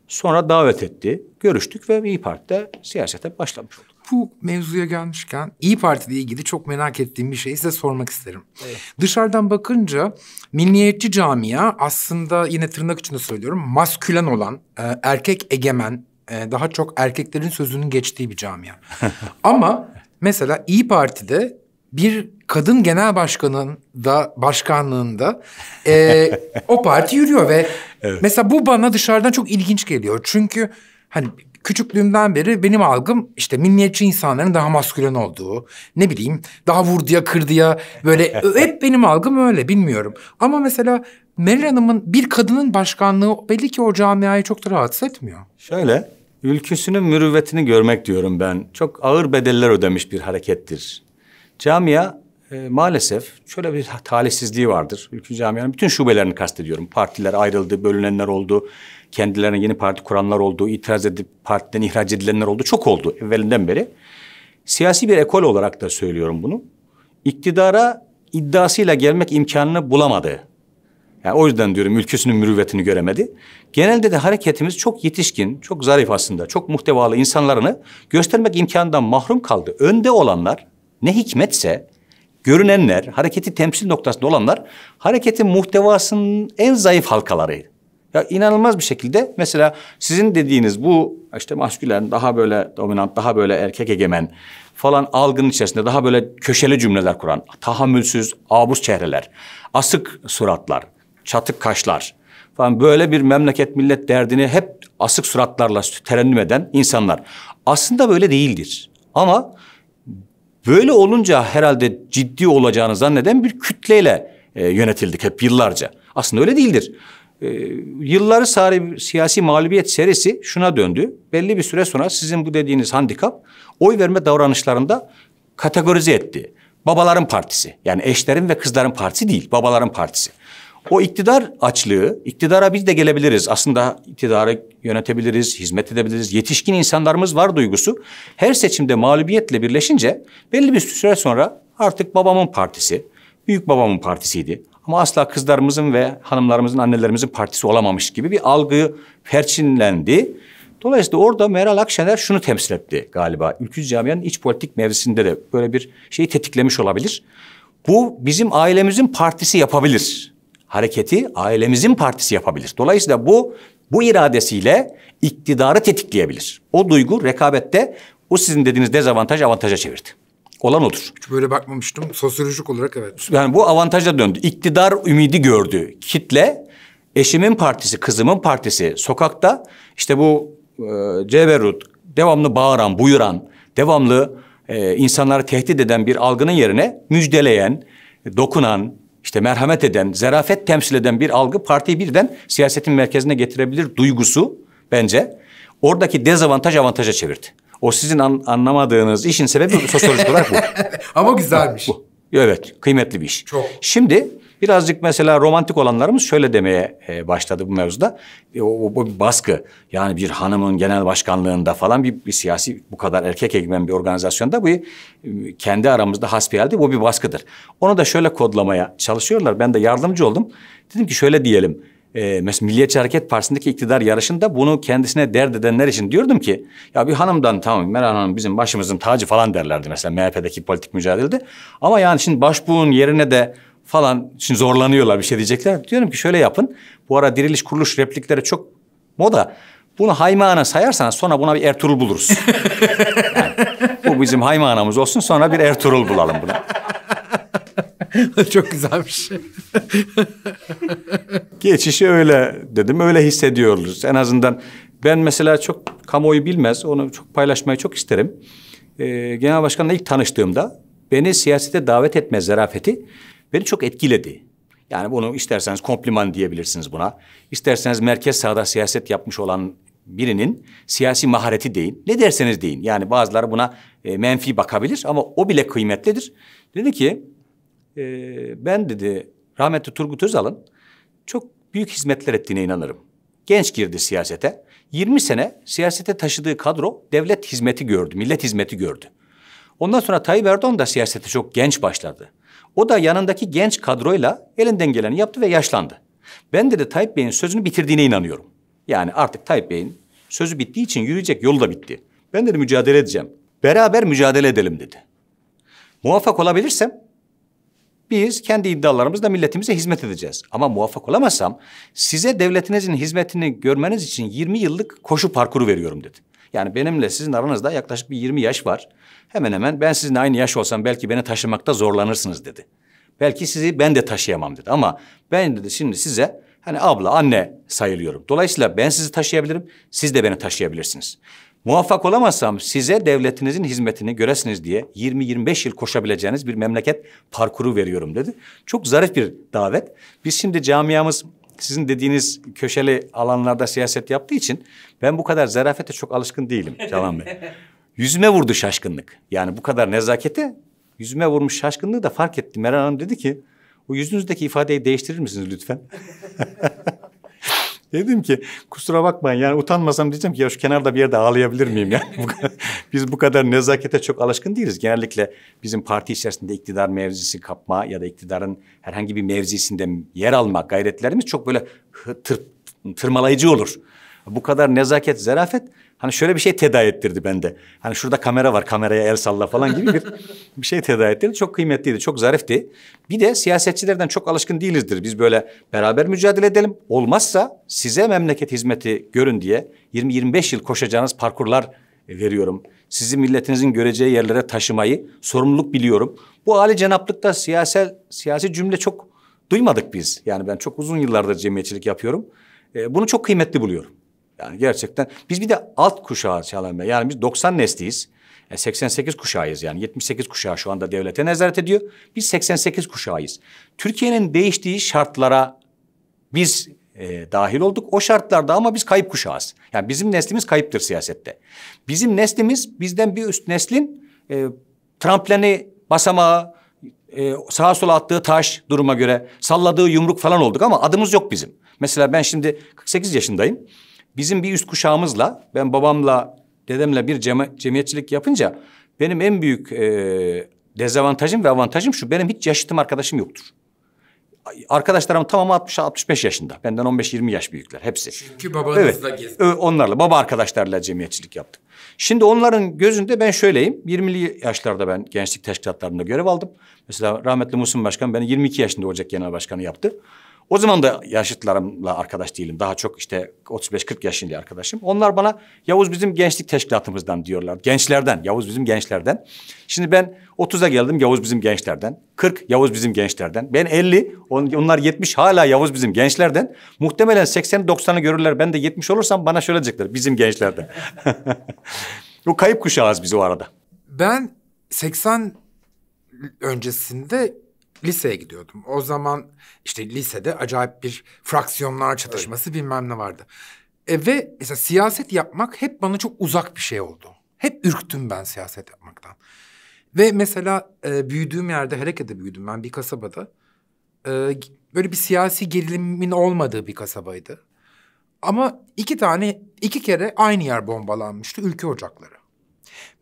Sonra davet etti. Görüştük ve İyi Parti'de siyasete başlamış olduk bu mevzuya gelmişken İyi Parti ile ilgili çok merak ettiğim bir şeyi size sormak isterim. Evet. Dışarıdan bakınca milliyetçi camia aslında yine tırnak içinde söylüyorum maskülen olan, e, erkek egemen, e, daha çok erkeklerin sözünün geçtiği bir camia. Ama mesela İyi Parti'de bir kadın genel başkanın da başkanlığında e, o parti yürüyor ve evet. mesela bu bana dışarıdan çok ilginç geliyor. Çünkü hani küçüklüğümden beri benim algım işte milliyetçi insanların daha maskülen olduğu, ne bileyim daha vurduya kırdıya böyle hep benim algım öyle bilmiyorum. Ama mesela Meral Hanım'ın bir kadının başkanlığı belli ki o camiayı çok da rahatsız etmiyor. Şöyle ülküsünün mürüvvetini görmek diyorum ben. Çok ağır bedeller ödemiş bir harekettir. Camia e, maalesef şöyle bir talihsizliği vardır. Ülkü Camii'nin bütün şubelerini kastediyorum. Partiler ayrıldı, bölünenler oldu. Kendilerine yeni parti kuranlar oldu. itiraz edip partiden ihraç edilenler oldu. Çok oldu evvelinden beri. Siyasi bir ekol olarak da söylüyorum bunu. İktidara iddiasıyla gelmek imkanını bulamadı. Yani o yüzden diyorum ülkesinin mürüvvetini göremedi. Genelde de hareketimiz çok yetişkin, çok zarif aslında, çok muhtevalı insanlarını göstermek imkanından mahrum kaldı. Önde olanlar ne hikmetse görünenler, hareketi temsil noktasında olanlar hareketin muhtevasının en zayıf halkaları. Ya inanılmaz bir şekilde mesela sizin dediğiniz bu işte maskülen daha böyle dominant, daha böyle erkek egemen falan algının içerisinde daha böyle köşeli cümleler kuran, tahammülsüz, abuz çehreler, asık suratlar, çatık kaşlar falan böyle bir memleket millet derdini hep asık suratlarla terennüm eden insanlar. Aslında böyle değildir. Ama Böyle olunca herhalde ciddi olacağını zanneden bir kütleyle e, yönetildik hep yıllarca. Aslında öyle değildir. E, yılları sari, siyasi mağlubiyet serisi şuna döndü. Belli bir süre sonra sizin bu dediğiniz handikap oy verme davranışlarında kategorize etti. Babaların partisi yani eşlerin ve kızların partisi değil babaların partisi. O iktidar açlığı, iktidara biz de gelebiliriz. Aslında iktidarı yönetebiliriz, hizmet edebiliriz. Yetişkin insanlarımız var duygusu. Her seçimde mağlubiyetle birleşince belli bir süre sonra artık babamın partisi, büyük babamın partisiydi. Ama asla kızlarımızın ve hanımlarımızın, annelerimizin partisi olamamış gibi bir algı perçinlendi. Dolayısıyla orada Meral Akşener şunu temsil etti galiba. Ülkücü camianın iç politik mevzisinde de böyle bir şeyi tetiklemiş olabilir. Bu bizim ailemizin partisi yapabilir hareketi ailemizin partisi yapabilir. Dolayısıyla bu bu iradesiyle iktidarı tetikleyebilir. O duygu rekabette o sizin dediğiniz dezavantaj avantaja çevirdi. Olan odur. böyle bakmamıştım. Sosyolojik olarak evet. Yani bu avantaja döndü. İktidar ümidi gördü. Kitle eşimin partisi, kızımın partisi sokakta işte bu e, Ceberut devamlı bağıran, buyuran, devamlı e, insanları tehdit eden bir algının yerine müjdeleyen, dokunan, işte merhamet eden, zarafet temsil eden bir algı partiyi birden siyasetin merkezine getirebilir duygusu bence oradaki dezavantaj avantaja çevirdi. O sizin an, anlamadığınız işin sebebi sosyolojik olarak bu. Ama güzelmiş. Bu. Evet, kıymetli bir iş. Çok. Şimdi Birazcık mesela romantik olanlarımız şöyle demeye e, başladı bu mevzuda. E, o, o bir baskı. Yani bir hanımın genel başkanlığında falan bir, bir siyasi bu kadar erkek egemen bir organizasyonda bu e, kendi aramızda hasbihalde bu bir baskıdır. Onu da şöyle kodlamaya çalışıyorlar. Ben de yardımcı oldum. Dedim ki şöyle diyelim e, mesela Milliyetçi Hareket Partisi'ndeki iktidar yarışında bunu kendisine dert edenler için diyordum ki ya bir hanımdan tamam Meral Hanım bizim başımızın tacı falan derlerdi mesela MHP'deki politik mücadelede. Ama yani şimdi başbuğun yerine de falan için zorlanıyorlar bir şey diyecekler. Diyorum ki şöyle yapın. Bu ara diriliş kuruluş replikleri çok moda. Bunu haymağana sayarsanız sonra buna bir Ertuğrul buluruz. yani, bu bizim haymağanamız olsun sonra bir Ertuğrul bulalım buna. Çok güzelmiş. Geçişi öyle dedim, öyle hissediyoruz. En azından ben mesela çok kamuoyu bilmez, onu çok paylaşmayı çok isterim. Ee, Genel Başkan'la ilk tanıştığımda beni siyasete davet etme zarafeti beni çok etkiledi. Yani bunu isterseniz kompliman diyebilirsiniz buna. İsterseniz merkez sağda siyaset yapmış olan birinin siyasi mahareti deyin. Ne derseniz deyin. Yani bazıları buna e, menfi bakabilir ama o bile kıymetlidir. Dedi ki e, ben dedi rahmetli Turgut Özal'ın çok büyük hizmetler ettiğine inanırım. Genç girdi siyasete. 20 sene siyasete taşıdığı kadro devlet hizmeti gördü, millet hizmeti gördü. Ondan sonra Tayyip Erdoğan da siyasete çok genç başladı. O da yanındaki genç kadroyla elinden geleni yaptı ve yaşlandı. Ben de de Tayyip Bey'in sözünü bitirdiğine inanıyorum. Yani artık Tayyip Bey'in sözü bittiği için yürüyecek yolu da bitti. Ben dedi mücadele edeceğim. Beraber mücadele edelim dedi. Muvaffak olabilirsem biz kendi iddialarımızla milletimize hizmet edeceğiz. Ama muvaffak olamazsam size devletinizin hizmetini görmeniz için 20 yıllık koşu parkuru veriyorum dedi. Yani benimle sizin aranızda yaklaşık bir 20 yaş var. Hemen hemen ben sizinle aynı yaş olsam belki beni taşımakta zorlanırsınız dedi. Belki sizi ben de taşıyamam dedi ama ben dedi şimdi size hani abla anne sayılıyorum. Dolayısıyla ben sizi taşıyabilirim, siz de beni taşıyabilirsiniz. Muvaffak olamazsam size devletinizin hizmetini göresiniz diye 20-25 yıl koşabileceğiniz bir memleket parkuru veriyorum dedi. Çok zarif bir davet. Biz şimdi camiamız sizin dediğiniz köşeli alanlarda siyaset yaptığı için ben bu kadar zarafete çok alışkın değilim Canan Bey. Yüzüme vurdu şaşkınlık. Yani bu kadar nezakete yüzüme vurmuş şaşkınlığı da fark etti. Meral Hanım dedi ki o yüzünüzdeki ifadeyi değiştirir misiniz lütfen? Dedim ki kusura bakmayın yani utanmasam diyeceğim ki ya şu kenarda bir yerde ağlayabilir miyim yani? Biz bu kadar nezakete çok alışkın değiliz. Genellikle bizim parti içerisinde iktidar mevzisi kapma ya da iktidarın herhangi bir mevzisinde yer alma gayretlerimiz çok böyle tır, tırmalayıcı olur. Bu kadar nezaket, zarafet Hani şöyle bir şey teda ettirdi bende. Hani şurada kamera var kameraya el salla falan gibi bir, bir şey teda ettirdi. Çok kıymetliydi, çok zarifti. Bir de siyasetçilerden çok alışkın değilizdir. Biz böyle beraber mücadele edelim. Olmazsa size memleket hizmeti görün diye 20-25 yıl koşacağınız parkurlar veriyorum. Sizi milletinizin göreceği yerlere taşımayı sorumluluk biliyorum. Bu Ali Cenaplık'ta siyasel, siyasi cümle çok duymadık biz. Yani ben çok uzun yıllardır cemiyetçilik yapıyorum. E, bunu çok kıymetli buluyorum. Yani gerçekten biz bir de alt kuşağı Çağlayan Bey. Yani biz 90 nesliyiz. Yani e, 88 kuşağıyız yani. 78 kuşağı şu anda devlete nezaret ediyor. Biz 88 kuşağıyız. Türkiye'nin değiştiği şartlara biz e, dahil olduk. O şartlarda ama biz kayıp kuşağız. Yani bizim neslimiz kayıptır siyasette. Bizim neslimiz bizden bir üst neslin e, trampleni, basamağı, e, sağa sola attığı taş duruma göre salladığı yumruk falan olduk ama adımız yok bizim. Mesela ben şimdi 48 yaşındayım. Bizim bir üst kuşağımızla ben babamla dedemle bir cem cemiyetçilik yapınca benim en büyük e, dezavantajım ve avantajım şu benim hiç yaşıtım arkadaşım yoktur. Arkadaşlarım tamamı 60-65 yaşında. Benden 15-20 yaş büyükler hepsi. Çünkü babanızla evet, gezdiniz. Onlarla, baba arkadaşlarla cemiyetçilik yaptık. Şimdi onların gözünde ben şöyleyim. 20'li yaşlarda ben gençlik teşkilatlarında görev aldım. Mesela rahmetli Muhsin Başkan beni 22 yaşında Ocak Genel Başkanı yaptı. O zaman da yaşıtlarımla arkadaş değilim. Daha çok işte 35-40 yaşındaki arkadaşım. Onlar bana Yavuz bizim gençlik teşkilatımızdan diyorlar. Gençlerden, Yavuz bizim gençlerden. Şimdi ben 30'a geldim Yavuz bizim gençlerden. 40 Yavuz bizim gençlerden. Ben 50, on, onlar 70 hala Yavuz bizim gençlerden. Muhtemelen 80-90'ı görürler. Ben de 70 olursam bana şöyle diyecekler. Bizim gençlerden. Bu kayıp kuşağız biz o arada. Ben 80 öncesinde liseye gidiyordum. O zaman işte lisede acayip bir fraksiyonlar çatışması evet. bilmem ne vardı. E, ve mesela siyaset yapmak hep bana çok uzak bir şey oldu. Hep ürktüm ben siyaset yapmaktan. Ve mesela e, büyüdüğüm yerde, Hereke'de büyüdüm ben bir kasabada. E, böyle bir siyasi gerilimin olmadığı bir kasabaydı. Ama iki tane, iki kere aynı yer bombalanmıştı, ülke ocakları.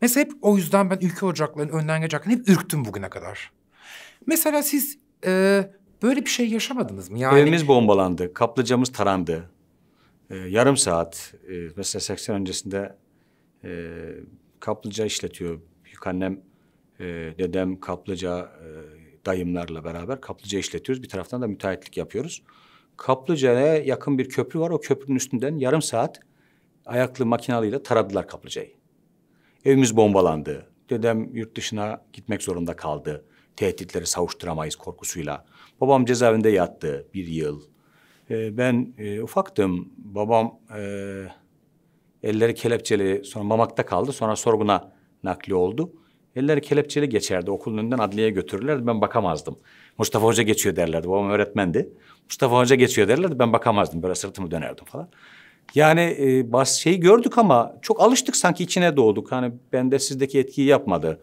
Mesela hep o yüzden ben ülke ocaklarının, önden geçerken hep ürktüm bugüne kadar. Mesela siz e, böyle bir şey yaşamadınız mı? Yani... Evimiz bombalandı, kaplıcamız tarandı. E, yarım saat, e, mesela 80 öncesinde e, kaplıca işletiyor. Büyük annem, e, dedem kaplıca, e, dayımlarla beraber kaplıca işletiyoruz. Bir taraftan da müteahhitlik yapıyoruz. Kaplıca'ya yakın bir köprü var. O köprünün üstünden yarım saat ayaklı makinalıyla taradılar kaplıcayı. Evimiz bombalandı. Dedem yurt dışına gitmek zorunda kaldı tehditleri savuşturamayız korkusuyla. Babam cezaevinde yattı bir yıl. E, ben e, ufaktım. Babam e, elleri kelepçeli, sonra mamakta kaldı, sonra sorguna nakli oldu. Elleri kelepçeli geçerdi. Okulun önünden adliyeye götürürlerdi. Ben bakamazdım. Mustafa Hoca geçiyor derlerdi. Babam öğretmendi. Mustafa Hoca geçiyor derlerdi. Ben bakamazdım. Böyle sırtımı dönerdim falan. Yani e, bas şeyi gördük ama çok alıştık sanki içine doğduk. Hani bende sizdeki etkiyi yapmadı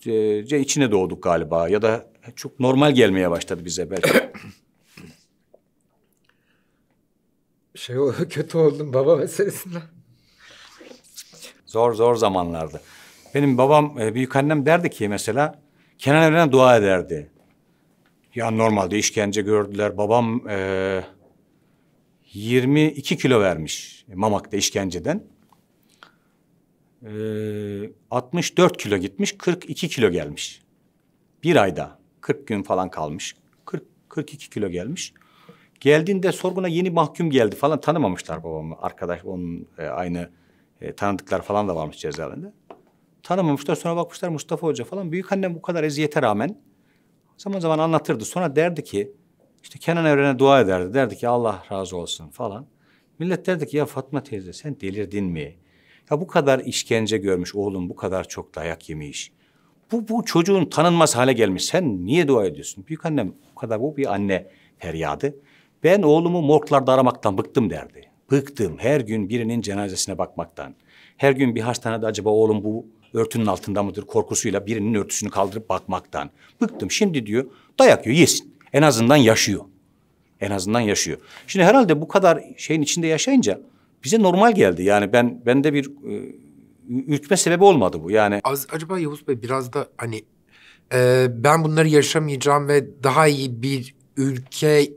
ce ee, içine doğduk galiba ya da çok normal gelmeye başladı bize belki. şey o kötü oldum baba meselesinden. Zor zor zamanlardı. Benim babam, e, büyük annem derdi ki mesela Kenan Evren'e dua ederdi. Ya normalde işkence gördüler. Babam e, 22 kilo vermiş e, Mamak'ta işkenceden. 64 ee, kilo gitmiş, 42 kilo gelmiş. Bir ayda 40 gün falan kalmış. 40, 42 kilo gelmiş. Geldiğinde sorguna yeni mahkum geldi falan tanımamışlar babamı. Arkadaş onun e, aynı e, tanıdıklar falan da varmış cezaevinde. Tanımamışlar sonra bakmışlar Mustafa Hoca falan. Büyük annem bu kadar eziyete rağmen zaman zaman anlatırdı. Sonra derdi ki işte Kenan Evren'e dua ederdi. Derdi ki Allah razı olsun falan. Millet derdi ki ya Fatma teyze sen delirdin mi? Ya bu kadar işkence görmüş oğlum, bu kadar çok dayak yemiş. Bu, bu çocuğun tanınmaz hale gelmiş. Sen niye dua ediyorsun? Büyük annem o kadar bu bir anne feryadı. Ben oğlumu morglarda aramaktan bıktım derdi. Bıktım her gün birinin cenazesine bakmaktan. Her gün bir hastanede acaba oğlum bu örtünün altında mıdır korkusuyla birinin örtüsünü kaldırıp bakmaktan. Bıktım şimdi diyor dayak yiyor yesin. En azından yaşıyor. En azından yaşıyor. Şimdi herhalde bu kadar şeyin içinde yaşayınca bize normal geldi. Yani ben bende bir e, ürkme sebebi olmadı bu. Yani Az, acaba Yavuz Bey biraz da hani e, ben bunları yaşamayacağım ve daha iyi bir ülke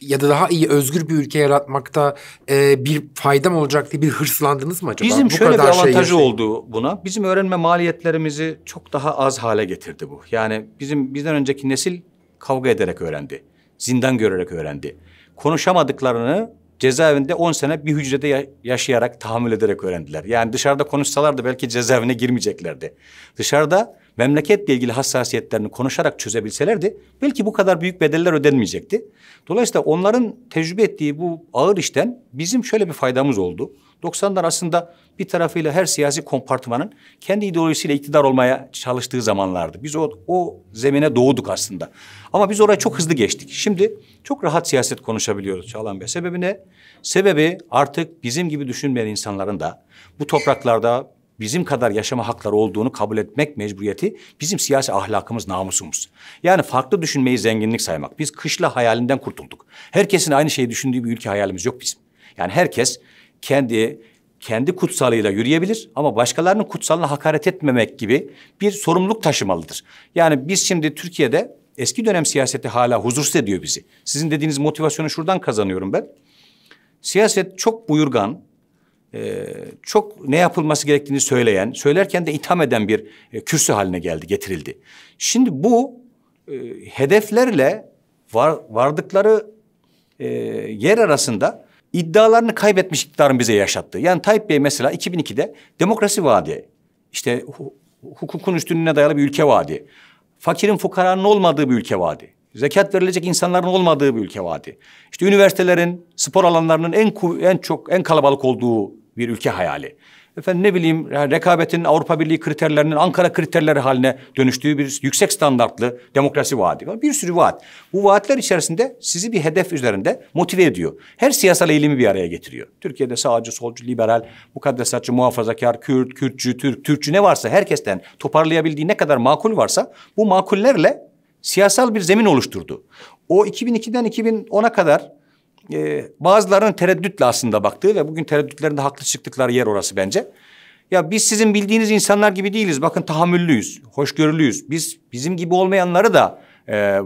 ya da daha iyi özgür bir ülke yaratmakta e, bir faydam olacak diye bir hırslandınız mı acaba? Bizim Bu şöyle bir kadar şey avantajı yaşayın. oldu buna. Bizim öğrenme maliyetlerimizi çok daha az hale getirdi bu. Yani bizim bizden önceki nesil kavga ederek öğrendi. Zindan görerek öğrendi. Konuşamadıklarını cezaevinde 10 sene bir hücrede yaşayarak, tahammül ederek öğrendiler. Yani dışarıda konuşsalardı belki cezaevine girmeyeceklerdi. Dışarıda memleketle ilgili hassasiyetlerini konuşarak çözebilselerdi belki bu kadar büyük bedeller ödenmeyecekti. Dolayısıyla onların tecrübe ettiği bu ağır işten bizim şöyle bir faydamız oldu. 90'lar aslında bir tarafıyla her siyasi kompartmanın kendi ideolojisiyle iktidar olmaya çalıştığı zamanlardı. Biz o, o zemine doğduk aslında. Ama biz oraya çok hızlı geçtik. Şimdi çok rahat siyaset konuşabiliyoruz Çağlan Bey. Sebebi ne? Sebebi artık bizim gibi düşünmeyen insanların da bu topraklarda bizim kadar yaşama hakları olduğunu kabul etmek mecburiyeti bizim siyasi ahlakımız, namusumuz. Yani farklı düşünmeyi zenginlik saymak. Biz kışla hayalinden kurtulduk. Herkesin aynı şeyi düşündüğü bir ülke hayalimiz yok bizim. Yani herkes kendi kendi kutsalıyla yürüyebilir ama başkalarının kutsalına hakaret etmemek gibi bir sorumluluk taşımalıdır. Yani biz şimdi Türkiye'de eski dönem siyaseti hala huzursuz ediyor bizi. Sizin dediğiniz motivasyonu şuradan kazanıyorum ben. Siyaset çok buyurgan, e, çok ne yapılması gerektiğini söyleyen, söylerken de itham eden bir e, kürsü haline geldi, getirildi. Şimdi bu e, hedeflerle vardıkları yer arasında iddialarını kaybetmiş iktidarın bize yaşattı. Yani Tayyip Bey mesela 2002'de demokrasi vaadi, işte hukukun üstünlüğüne dayalı bir ülke vaadi, fakirin fukaranın olmadığı bir ülke vaadi, zekat verilecek insanların olmadığı bir ülke vaadi, işte üniversitelerin, spor alanlarının en, en çok, en kalabalık olduğu bir ülke hayali efendim ne bileyim yani rekabetin Avrupa Birliği kriterlerinin Ankara kriterleri haline dönüştüğü bir yüksek standartlı demokrasi vaadi var. Bir sürü vaat. Bu vaatler içerisinde sizi bir hedef üzerinde motive ediyor. Her siyasal eğilimi bir araya getiriyor. Türkiye'de sağcı, solcu, liberal, mukaddesatçı, muhafazakar, Kürt, Kürtçü, Türk, Türkçü ne varsa herkesten toparlayabildiği ne kadar makul varsa bu makullerle siyasal bir zemin oluşturdu. O 2002'den 2010'a kadar e, bazılarının tereddütle aslında baktığı ve bugün tereddütlerinde haklı çıktıkları yer orası bence. Ya biz sizin bildiğiniz insanlar gibi değiliz. Bakın tahammüllüyüz, hoşgörülüyüz. Biz bizim gibi olmayanları da e,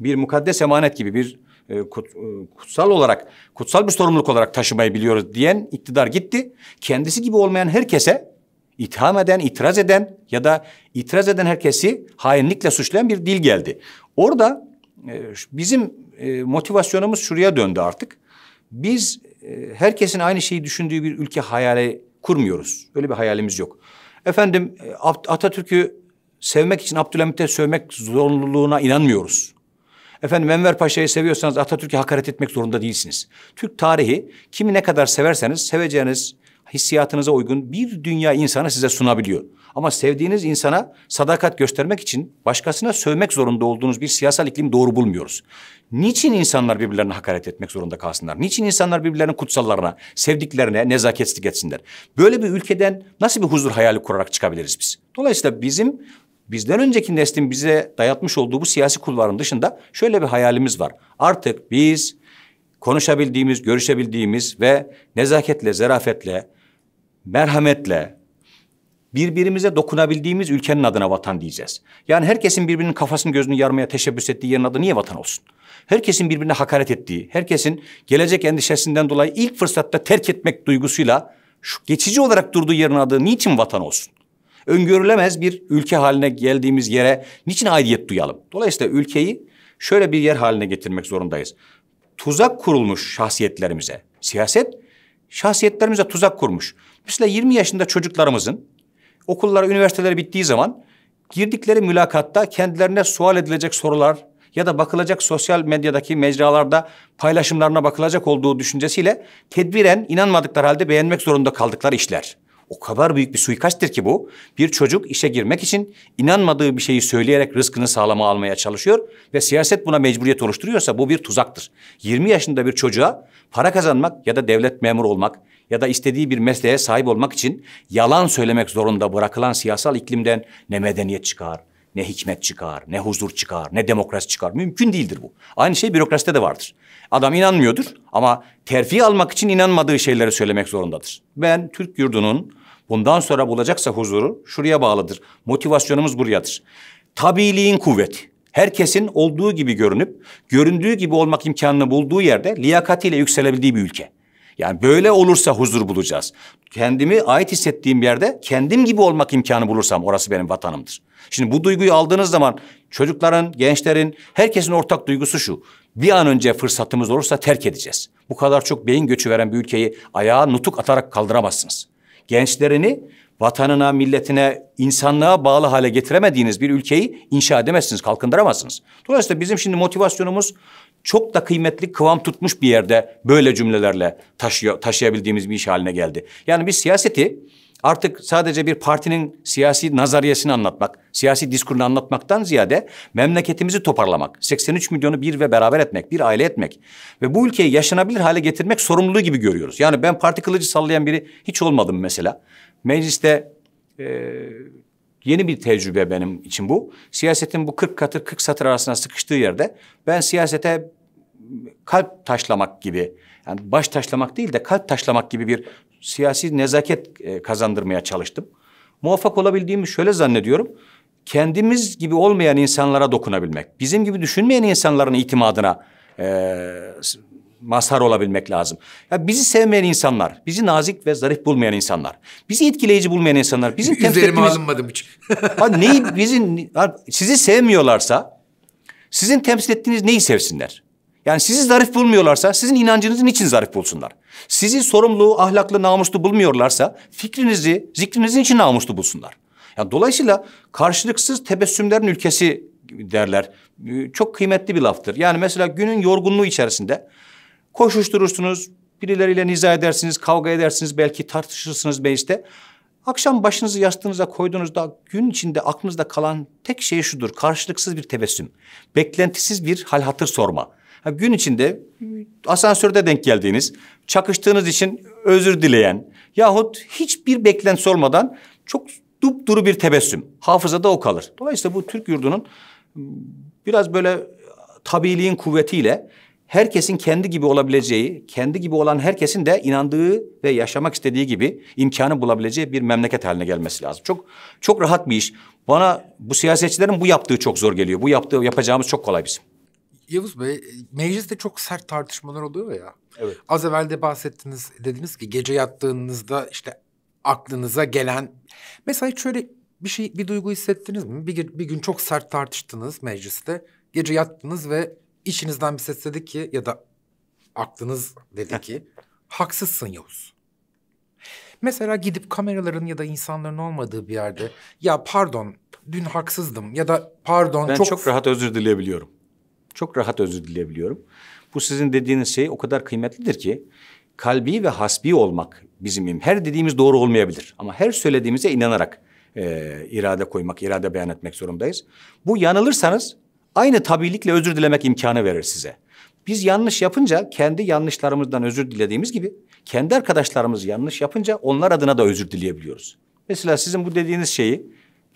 bir mukaddes emanet gibi bir e, kut, e, kutsal olarak, kutsal bir sorumluluk olarak taşımayı biliyoruz diyen iktidar gitti. Kendisi gibi olmayan herkese itham eden, itiraz eden ya da itiraz eden herkesi hainlikle suçlayan bir dil geldi. Orada e, bizim e, motivasyonumuz şuraya döndü artık. Biz e, herkesin aynı şeyi düşündüğü bir ülke hayali kurmuyoruz. Öyle bir hayalimiz yok. Efendim e, Atatürk'ü sevmek için Abdülhamit'e sövmek zorunluluğuna inanmıyoruz. Efendim Enver Paşa'yı seviyorsanız Atatürk'e hakaret etmek zorunda değilsiniz. Türk tarihi kimi ne kadar severseniz seveceğiniz hissiyatınıza uygun bir dünya insana size sunabiliyor. Ama sevdiğiniz insana sadakat göstermek için başkasına sövmek zorunda olduğunuz bir siyasal iklim doğru bulmuyoruz. Niçin insanlar birbirlerine hakaret etmek zorunda kalsınlar? Niçin insanlar birbirlerinin kutsallarına, sevdiklerine nezaketsizlik etsinler? Böyle bir ülkeden nasıl bir huzur hayali kurarak çıkabiliriz biz? Dolayısıyla bizim bizden önceki neslin bize dayatmış olduğu bu siyasi kulvarın dışında şöyle bir hayalimiz var. Artık biz konuşabildiğimiz, görüşebildiğimiz ve nezaketle, zarafetle merhametle birbirimize dokunabildiğimiz ülkenin adına vatan diyeceğiz. Yani herkesin birbirinin kafasını gözünü yarmaya teşebbüs ettiği yerin adı niye vatan olsun? Herkesin birbirine hakaret ettiği, herkesin gelecek endişesinden dolayı ilk fırsatta terk etmek duygusuyla şu geçici olarak durduğu yerin adı niçin vatan olsun? Öngörülemez bir ülke haline geldiğimiz yere niçin aidiyet duyalım? Dolayısıyla ülkeyi şöyle bir yer haline getirmek zorundayız. Tuzak kurulmuş şahsiyetlerimize. Siyaset şahsiyetlerimize tuzak kurmuş. Mesela 20 yaşında çocuklarımızın okullara, üniversiteleri bittiği zaman girdikleri mülakatta kendilerine sual edilecek sorular ya da bakılacak sosyal medyadaki mecralarda paylaşımlarına bakılacak olduğu düşüncesiyle tedbiren inanmadıkları halde beğenmek zorunda kaldıkları işler. O kadar büyük bir suikasttir ki bu. Bir çocuk işe girmek için inanmadığı bir şeyi söyleyerek rızkını sağlama almaya çalışıyor ve siyaset buna mecburiyet oluşturuyorsa bu bir tuzaktır. 20 yaşında bir çocuğa para kazanmak ya da devlet memuru olmak ya da istediği bir mesleğe sahip olmak için yalan söylemek zorunda bırakılan siyasal iklimden ne medeniyet çıkar, ne hikmet çıkar, ne huzur çıkar, ne demokrasi çıkar. Mümkün değildir bu. Aynı şey bürokraside de vardır. Adam inanmıyordur ama terfi almak için inanmadığı şeyleri söylemek zorundadır. Ben Türk yurdunun bundan sonra bulacaksa huzuru şuraya bağlıdır. Motivasyonumuz buradadır. Tabiliğin kuvveti. Herkesin olduğu gibi görünüp göründüğü gibi olmak imkanını bulduğu yerde liyakatiyle yükselebildiği bir ülke. Yani böyle olursa huzur bulacağız. Kendimi ait hissettiğim yerde kendim gibi olmak imkanı bulursam orası benim vatanımdır. Şimdi bu duyguyu aldığınız zaman çocukların, gençlerin, herkesin ortak duygusu şu. Bir an önce fırsatımız olursa terk edeceğiz. Bu kadar çok beyin göçü veren bir ülkeyi ayağa nutuk atarak kaldıramazsınız. Gençlerini vatanına, milletine, insanlığa bağlı hale getiremediğiniz bir ülkeyi inşa edemezsiniz, kalkındıramazsınız. Dolayısıyla bizim şimdi motivasyonumuz çok da kıymetli kıvam tutmuş bir yerde böyle cümlelerle taşıyor, taşıyabildiğimiz bir iş haline geldi. Yani biz siyaseti artık sadece bir partinin siyasi nazariyesini anlatmak, siyasi diskurunu anlatmaktan ziyade memleketimizi toparlamak, 83 milyonu bir ve beraber etmek, bir aile etmek ve bu ülkeyi yaşanabilir hale getirmek sorumluluğu gibi görüyoruz. Yani ben parti kılıcı sallayan biri hiç olmadım mesela. Mecliste e, Yeni bir tecrübe benim için bu. Siyasetin bu 40 katır 40 satır arasında sıkıştığı yerde ben siyasete kalp taşlamak gibi yani baş taşlamak değil de kalp taşlamak gibi bir siyasi nezaket e, kazandırmaya çalıştım. Muvaffak olabildiğimi şöyle zannediyorum. Kendimiz gibi olmayan insanlara dokunabilmek, bizim gibi düşünmeyen insanların itimadına e, mazhar olabilmek lazım. Ya bizi sevmeyen insanlar, bizi nazik ve zarif bulmayan insanlar, bizi etkileyici bulmayan insanlar, bizim temsil Üzerime alınmadım hiç. ha, neyi, bizim, sizi sevmiyorlarsa, sizin temsil ettiğiniz neyi sevsinler? Yani sizi zarif bulmuyorlarsa sizin inancınızın için zarif bulsunlar. Sizi sorumlu, ahlaklı, namuslu bulmuyorlarsa fikrinizi, zikrinizin için namuslu bulsunlar. Yani dolayısıyla karşılıksız tebessümlerin ülkesi derler. Ee, çok kıymetli bir laftır. Yani mesela günün yorgunluğu içerisinde Koşuşturursunuz, birileriyle nizah edersiniz, kavga edersiniz, belki tartışırsınız mecliste. Akşam başınızı yastığınıza koyduğunuzda gün içinde aklınızda kalan tek şey şudur. Karşılıksız bir tebessüm, beklentisiz bir hal hatır sorma. Ha, gün içinde asansörde denk geldiğiniz, çakıştığınız için özür dileyen yahut hiçbir beklenti sormadan çok dupduru bir tebessüm. Hafızada o kalır. Dolayısıyla bu Türk yurdunun ıı, biraz böyle ıı, tabiiliğin kuvvetiyle herkesin kendi gibi olabileceği, kendi gibi olan herkesin de inandığı ve yaşamak istediği gibi imkanı bulabileceği bir memleket haline gelmesi lazım. Çok çok rahat bir iş. Bana bu siyasetçilerin bu yaptığı çok zor geliyor. Bu yaptığı yapacağımız çok kolay bizim. Yavuz Bey, mecliste çok sert tartışmalar oluyor ya. Evet. Az evvel de bahsettiniz, dediniz ki gece yattığınızda işte aklınıza gelen... Mesela hiç şöyle bir şey, bir duygu hissettiniz mi? Bir, bir gün çok sert tartıştınız mecliste. Gece yattınız ve içinizden bir ses dedi ki ya da aklınız dedi ki haksızsın Yavuz. Mesela gidip kameraların ya da insanların olmadığı bir yerde ya pardon dün haksızdım ya da pardon ben çok... çok rahat özür dileyebiliyorum. Çok rahat özür dileyebiliyorum. Bu sizin dediğiniz şey o kadar kıymetlidir ki kalbi ve hasbi olmak bizim her dediğimiz doğru olmayabilir ama her söylediğimize inanarak e, irade koymak, irade beyan etmek zorundayız. Bu yanılırsanız aynı tabiilikle özür dilemek imkanı verir size. Biz yanlış yapınca kendi yanlışlarımızdan özür dilediğimiz gibi kendi arkadaşlarımız yanlış yapınca onlar adına da özür dileyebiliyoruz. Mesela sizin bu dediğiniz şeyi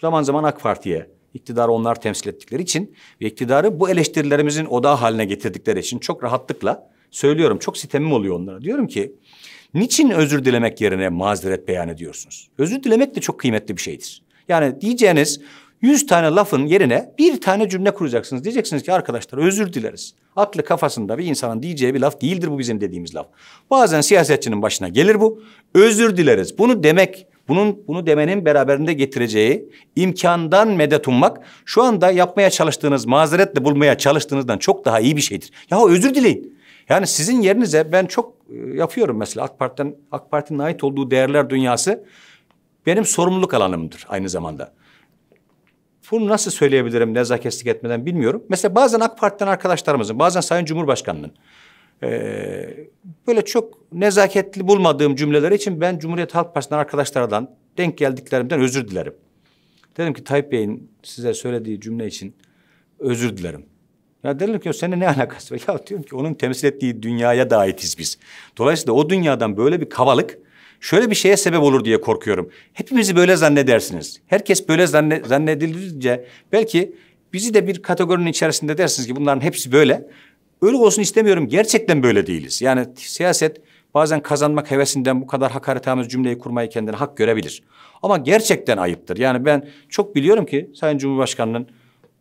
zaman zaman AK Parti'ye iktidarı onlar temsil ettikleri için ve iktidarı bu eleştirilerimizin odağı haline getirdikleri için çok rahatlıkla söylüyorum. Çok sitemim oluyor onlara. Diyorum ki niçin özür dilemek yerine mazeret beyan ediyorsunuz? Özür dilemek de çok kıymetli bir şeydir. Yani diyeceğiniz 100 tane lafın yerine bir tane cümle kuracaksınız. Diyeceksiniz ki arkadaşlar özür dileriz. Aklı kafasında bir insanın diyeceği bir laf değildir bu bizim dediğimiz laf. Bazen siyasetçinin başına gelir bu. Özür dileriz. Bunu demek, bunun bunu demenin beraberinde getireceği imkandan medet ummak şu anda yapmaya çalıştığınız, mazeretle bulmaya çalıştığınızdan çok daha iyi bir şeydir. Ya özür dileyin. Yani sizin yerinize ben çok e, yapıyorum mesela AK Parti'den AK Parti'nin ait olduğu değerler dünyası benim sorumluluk alanımdır aynı zamanda bunu nasıl söyleyebilirim nezaketsizlik etmeden bilmiyorum. Mesela bazen AK Parti'den arkadaşlarımızın, bazen Sayın Cumhurbaşkanı'nın ee, böyle çok nezaketli bulmadığım cümleler için ben Cumhuriyet Halk Partisi'nden arkadaşlardan denk geldiklerimden özür dilerim. Dedim ki Tayyip Bey'in size söylediği cümle için özür dilerim. Ya derler ki senin ne alakası var? Ya diyorum ki onun temsil ettiği dünyaya da aitiz biz. Dolayısıyla o dünyadan böyle bir kavalık şöyle bir şeye sebep olur diye korkuyorum. Hepimizi böyle zannedersiniz. Herkes böyle zanne, zannedilince belki bizi de bir kategorinin içerisinde dersiniz ki bunların hepsi böyle. Öyle olsun istemiyorum. Gerçekten böyle değiliz. Yani siyaset bazen kazanmak hevesinden bu kadar hakaretamiz cümleyi kurmayı kendine hak görebilir. Ama gerçekten ayıptır. Yani ben çok biliyorum ki Sayın Cumhurbaşkanı'nın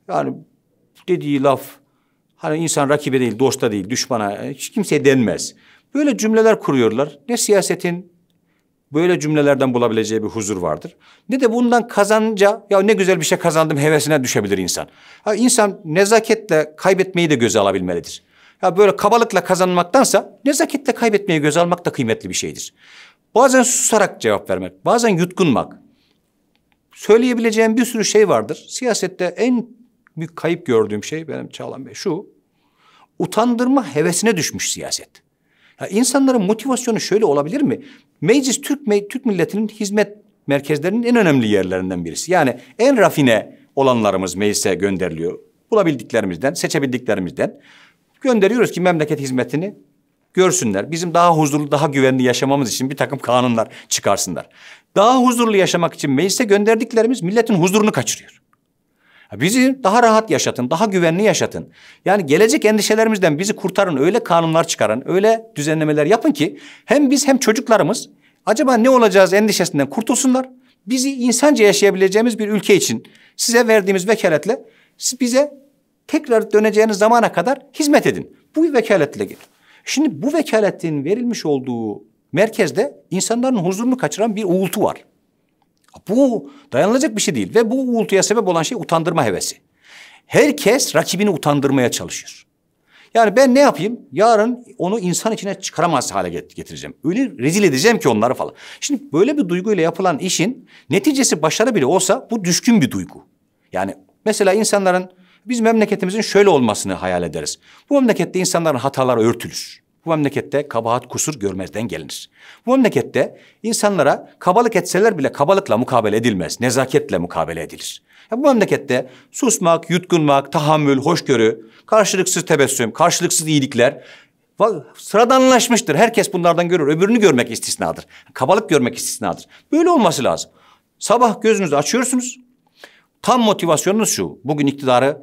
yani dediği laf hani insan rakibe değil, dosta değil, düşmana e, hiç kimseye denmez. Böyle cümleler kuruyorlar. Ne siyasetin böyle cümlelerden bulabileceği bir huzur vardır. Ne de bundan kazanınca ya ne güzel bir şey kazandım hevesine düşebilir insan. Ha, insan nezaketle kaybetmeyi de göze alabilmelidir. Ya böyle kabalıkla kazanmaktansa nezaketle kaybetmeyi göze almak da kıymetli bir şeydir. Bazen susarak cevap vermek, bazen yutkunmak. Söyleyebileceğim bir sürü şey vardır. Siyasette en büyük kayıp gördüğüm şey benim Çağlan Bey şu. Utandırma hevesine düşmüş siyaset. Ya insanların motivasyonu şöyle olabilir mi? Meclis Türk, me Türk milletinin hizmet merkezlerinin en önemli yerlerinden birisi. Yani en rafine olanlarımız meclise gönderiliyor. Bulabildiklerimizden, seçebildiklerimizden gönderiyoruz ki memleket hizmetini görsünler. Bizim daha huzurlu, daha güvenli yaşamamız için bir takım kanunlar çıkarsınlar. Daha huzurlu yaşamak için meclise gönderdiklerimiz milletin huzurunu kaçırıyor. Bizi daha rahat yaşatın, daha güvenli yaşatın. Yani gelecek endişelerimizden bizi kurtarın, öyle kanunlar çıkarın, öyle düzenlemeler yapın ki hem biz hem çocuklarımız acaba ne olacağız endişesinden kurtulsunlar. Bizi insanca yaşayabileceğimiz bir ülke için size verdiğimiz vekaletle siz bize tekrar döneceğiniz zamana kadar hizmet edin. Bu vekaletle gelir. Şimdi bu vekaletin verilmiş olduğu merkezde insanların huzurunu kaçıran bir uğultu var. Bu dayanılacak bir şey değil ve bu uğultuya sebep olan şey utandırma hevesi. Herkes rakibini utandırmaya çalışır. Yani ben ne yapayım? Yarın onu insan içine çıkaramaz hale getireceğim. Öyle rezil edeceğim ki onları falan. Şimdi böyle bir duyguyla yapılan işin neticesi başarı bile olsa bu düşkün bir duygu. Yani mesela insanların biz memleketimizin şöyle olmasını hayal ederiz. Bu memlekette insanların hataları örtülür. Bu memlekette kabahat kusur görmezden gelinir. Bu memlekette insanlara kabalık etseler bile kabalıkla mukabele edilmez. Nezaketle mukabele edilir. Ya bu memlekette susmak, yutkunmak, tahammül, hoşgörü, karşılıksız tebessüm, karşılıksız iyilikler sıradanlaşmıştır. Herkes bunlardan görür. Öbürünü görmek istisnadır. Kabalık görmek istisnadır. Böyle olması lazım. Sabah gözünüzü açıyorsunuz. Tam motivasyonunuz şu. Bugün iktidarı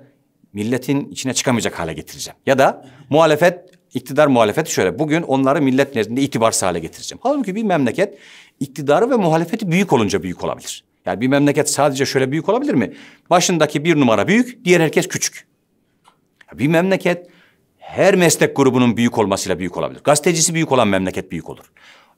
milletin içine çıkamayacak hale getireceğim. Ya da muhalefet iktidar muhalefeti şöyle. Bugün onları millet nezdinde itibarsız hale getireceğim. Halbuki bir memleket iktidarı ve muhalefeti büyük olunca büyük olabilir. Yani bir memleket sadece şöyle büyük olabilir mi? Başındaki bir numara büyük, diğer herkes küçük. Bir memleket her meslek grubunun büyük olmasıyla büyük olabilir. Gazetecisi büyük olan memleket büyük olur.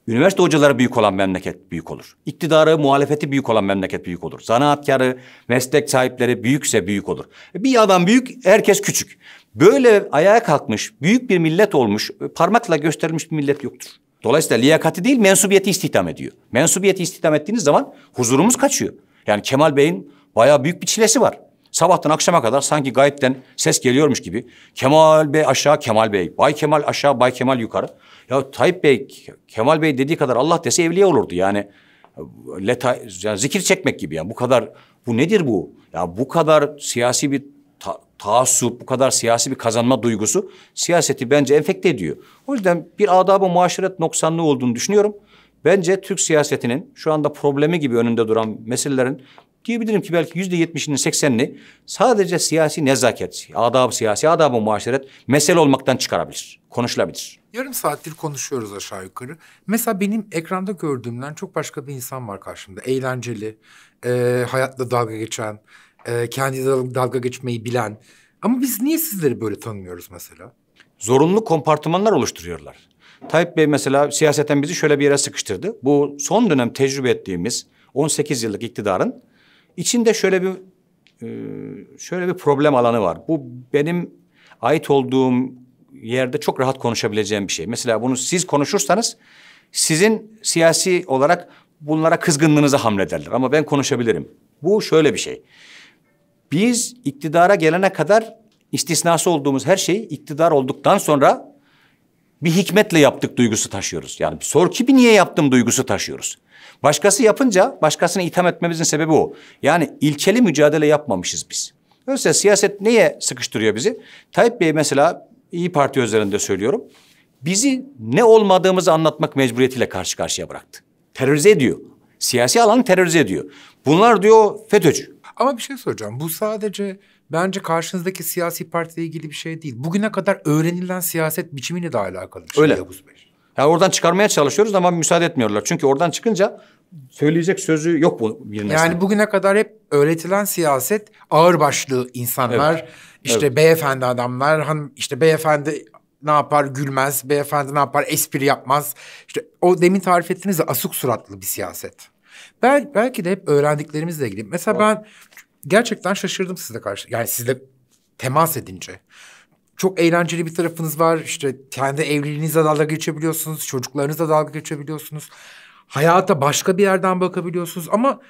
Üniversite hocaları büyük olan memleket büyük olur. İktidarı, muhalefeti büyük olan memleket büyük olur. Zanaatkarı, meslek sahipleri büyükse büyük olur. Bir adam büyük, herkes küçük. Böyle ayağa kalkmış, büyük bir millet olmuş, parmakla gösterilmiş bir millet yoktur. Dolayısıyla liyakati değil mensubiyeti istihdam ediyor. Mensubiyeti istihdam ettiğiniz zaman huzurumuz kaçıyor. Yani Kemal Bey'in bayağı büyük bir çilesi var. Sabahtan akşama kadar sanki gayipten ses geliyormuş gibi. Kemal Bey aşağı, Kemal Bey. Bay Kemal aşağı, Bay Kemal yukarı. Ya Tayyip Bey, Kemal Bey dediği kadar Allah dese evliya olurdu. Yani, leta, yani zikir çekmek gibi yani bu kadar bu nedir bu? Ya bu kadar siyasi bir taassup, bu kadar siyasi bir kazanma duygusu siyaseti bence enfekte ediyor. O yüzden bir adab-ı muaşeret noksanlığı olduğunu düşünüyorum. Bence Türk siyasetinin şu anda problemi gibi önünde duran meselelerin diyebilirim ki belki yüzde yetmişinin seksenini sadece siyasi nezaket, adab siyasi, adab-ı muaşeret mesele olmaktan çıkarabilir, konuşulabilir. Yarım saattir konuşuyoruz aşağı yukarı. Mesela benim ekranda gördüğümden çok başka bir insan var karşımda. Eğlenceli, e, hayatla dalga geçen, e, kendi dalga geçmeyi bilen. Ama biz niye sizleri böyle tanımıyoruz mesela? Zorunlu kompartımanlar oluşturuyorlar. Tayyip Bey mesela siyaseten bizi şöyle bir yere sıkıştırdı. Bu son dönem tecrübe ettiğimiz 18 yıllık iktidarın içinde şöyle bir e, şöyle bir problem alanı var. Bu benim ait olduğum yerde çok rahat konuşabileceğim bir şey. Mesela bunu siz konuşursanız sizin siyasi olarak bunlara kızgınlığınıza hamlederler ama ben konuşabilirim. Bu şöyle bir şey. Biz iktidara gelene kadar istisnası olduğumuz her şeyi iktidar olduktan sonra bir hikmetle yaptık duygusu taşıyoruz. Yani bir sor ki bir niye yaptım duygusu taşıyoruz. Başkası yapınca başkasını itham etmemizin sebebi o. Yani ilkeli mücadele yapmamışız biz. Öyleyse siyaset neye sıkıştırıyor bizi? Tayyip Bey mesela İyi Parti üzerinde söylüyorum. Bizi ne olmadığımızı anlatmak mecburiyetiyle karşı karşıya bıraktı. Terörize ediyor. Siyasi alanı terörize ediyor. Bunlar diyor FETÖ'cü. Ama bir şey soracağım. Bu sadece bence karşınızdaki siyasi partiyle ilgili bir şey değil. Bugüne kadar öğrenilen siyaset biçimiyle de alakalı bir şey Öyle. Yavuz Bey. Yani oradan çıkarmaya çalışıyoruz ama müsaade etmiyorlar. Çünkü oradan çıkınca söyleyecek sözü yok bu birine. Yani bugüne kadar hep öğretilen siyaset ağır başlı insanlar, evet. işte evet. beyefendi adamlar, han işte beyefendi ne yapar gülmez, beyefendi ne yapar espri yapmaz. İşte o demin tarif ettiğiniz de asık suratlı bir siyaset. Bel belki de hep öğrendiklerimizle ilgili. Mesela evet. ben gerçekten şaşırdım sizle karşı. Yani sizle temas edince. Çok eğlenceli bir tarafınız var. İşte kendi evliliğinizle dalga geçebiliyorsunuz. Çocuklarınızla dalga geçebiliyorsunuz. Hayata başka bir yerden bakabiliyorsunuz ama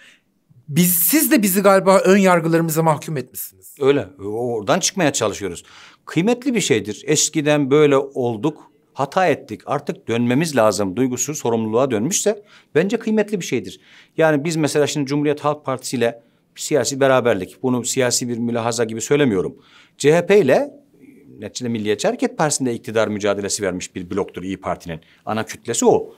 biz, siz de bizi galiba ön yargılarımıza mahkum etmişsiniz. Öyle. Oradan çıkmaya çalışıyoruz. Kıymetli bir şeydir. Eskiden böyle olduk hata ettik artık dönmemiz lazım duygusu sorumluluğa dönmüşse bence kıymetli bir şeydir. Yani biz mesela şimdi Cumhuriyet Halk Partisi ile siyasi beraberlik. Bunu siyasi bir mülahaza gibi söylemiyorum. CHP ile neticede Milliyetçi Hareket Partisi'nde iktidar mücadelesi vermiş bir bloktur İyi Parti'nin. Ana kütlesi o.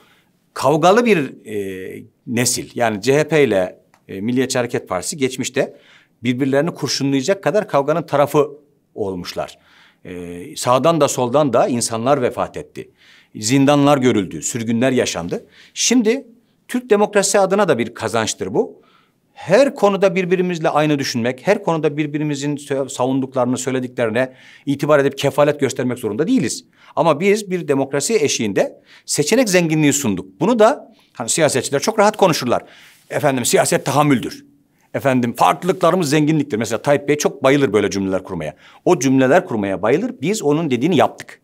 Kavgalı bir e, nesil. Yani CHP ile e, Milliyetçi Hareket Partisi geçmişte birbirlerini kurşunlayacak kadar kavganın tarafı olmuşlar. Ee, sağdan da soldan da insanlar vefat etti. Zindanlar görüldü, sürgünler yaşandı. Şimdi Türk demokrasi adına da bir kazançtır bu her konuda birbirimizle aynı düşünmek, her konuda birbirimizin savunduklarını, söylediklerine itibar edip kefalet göstermek zorunda değiliz. Ama biz bir demokrasi eşiğinde seçenek zenginliği sunduk. Bunu da hani siyasetçiler çok rahat konuşurlar. Efendim siyaset tahammüldür. Efendim farklılıklarımız zenginliktir. Mesela Tayyip Bey çok bayılır böyle cümleler kurmaya. O cümleler kurmaya bayılır. Biz onun dediğini yaptık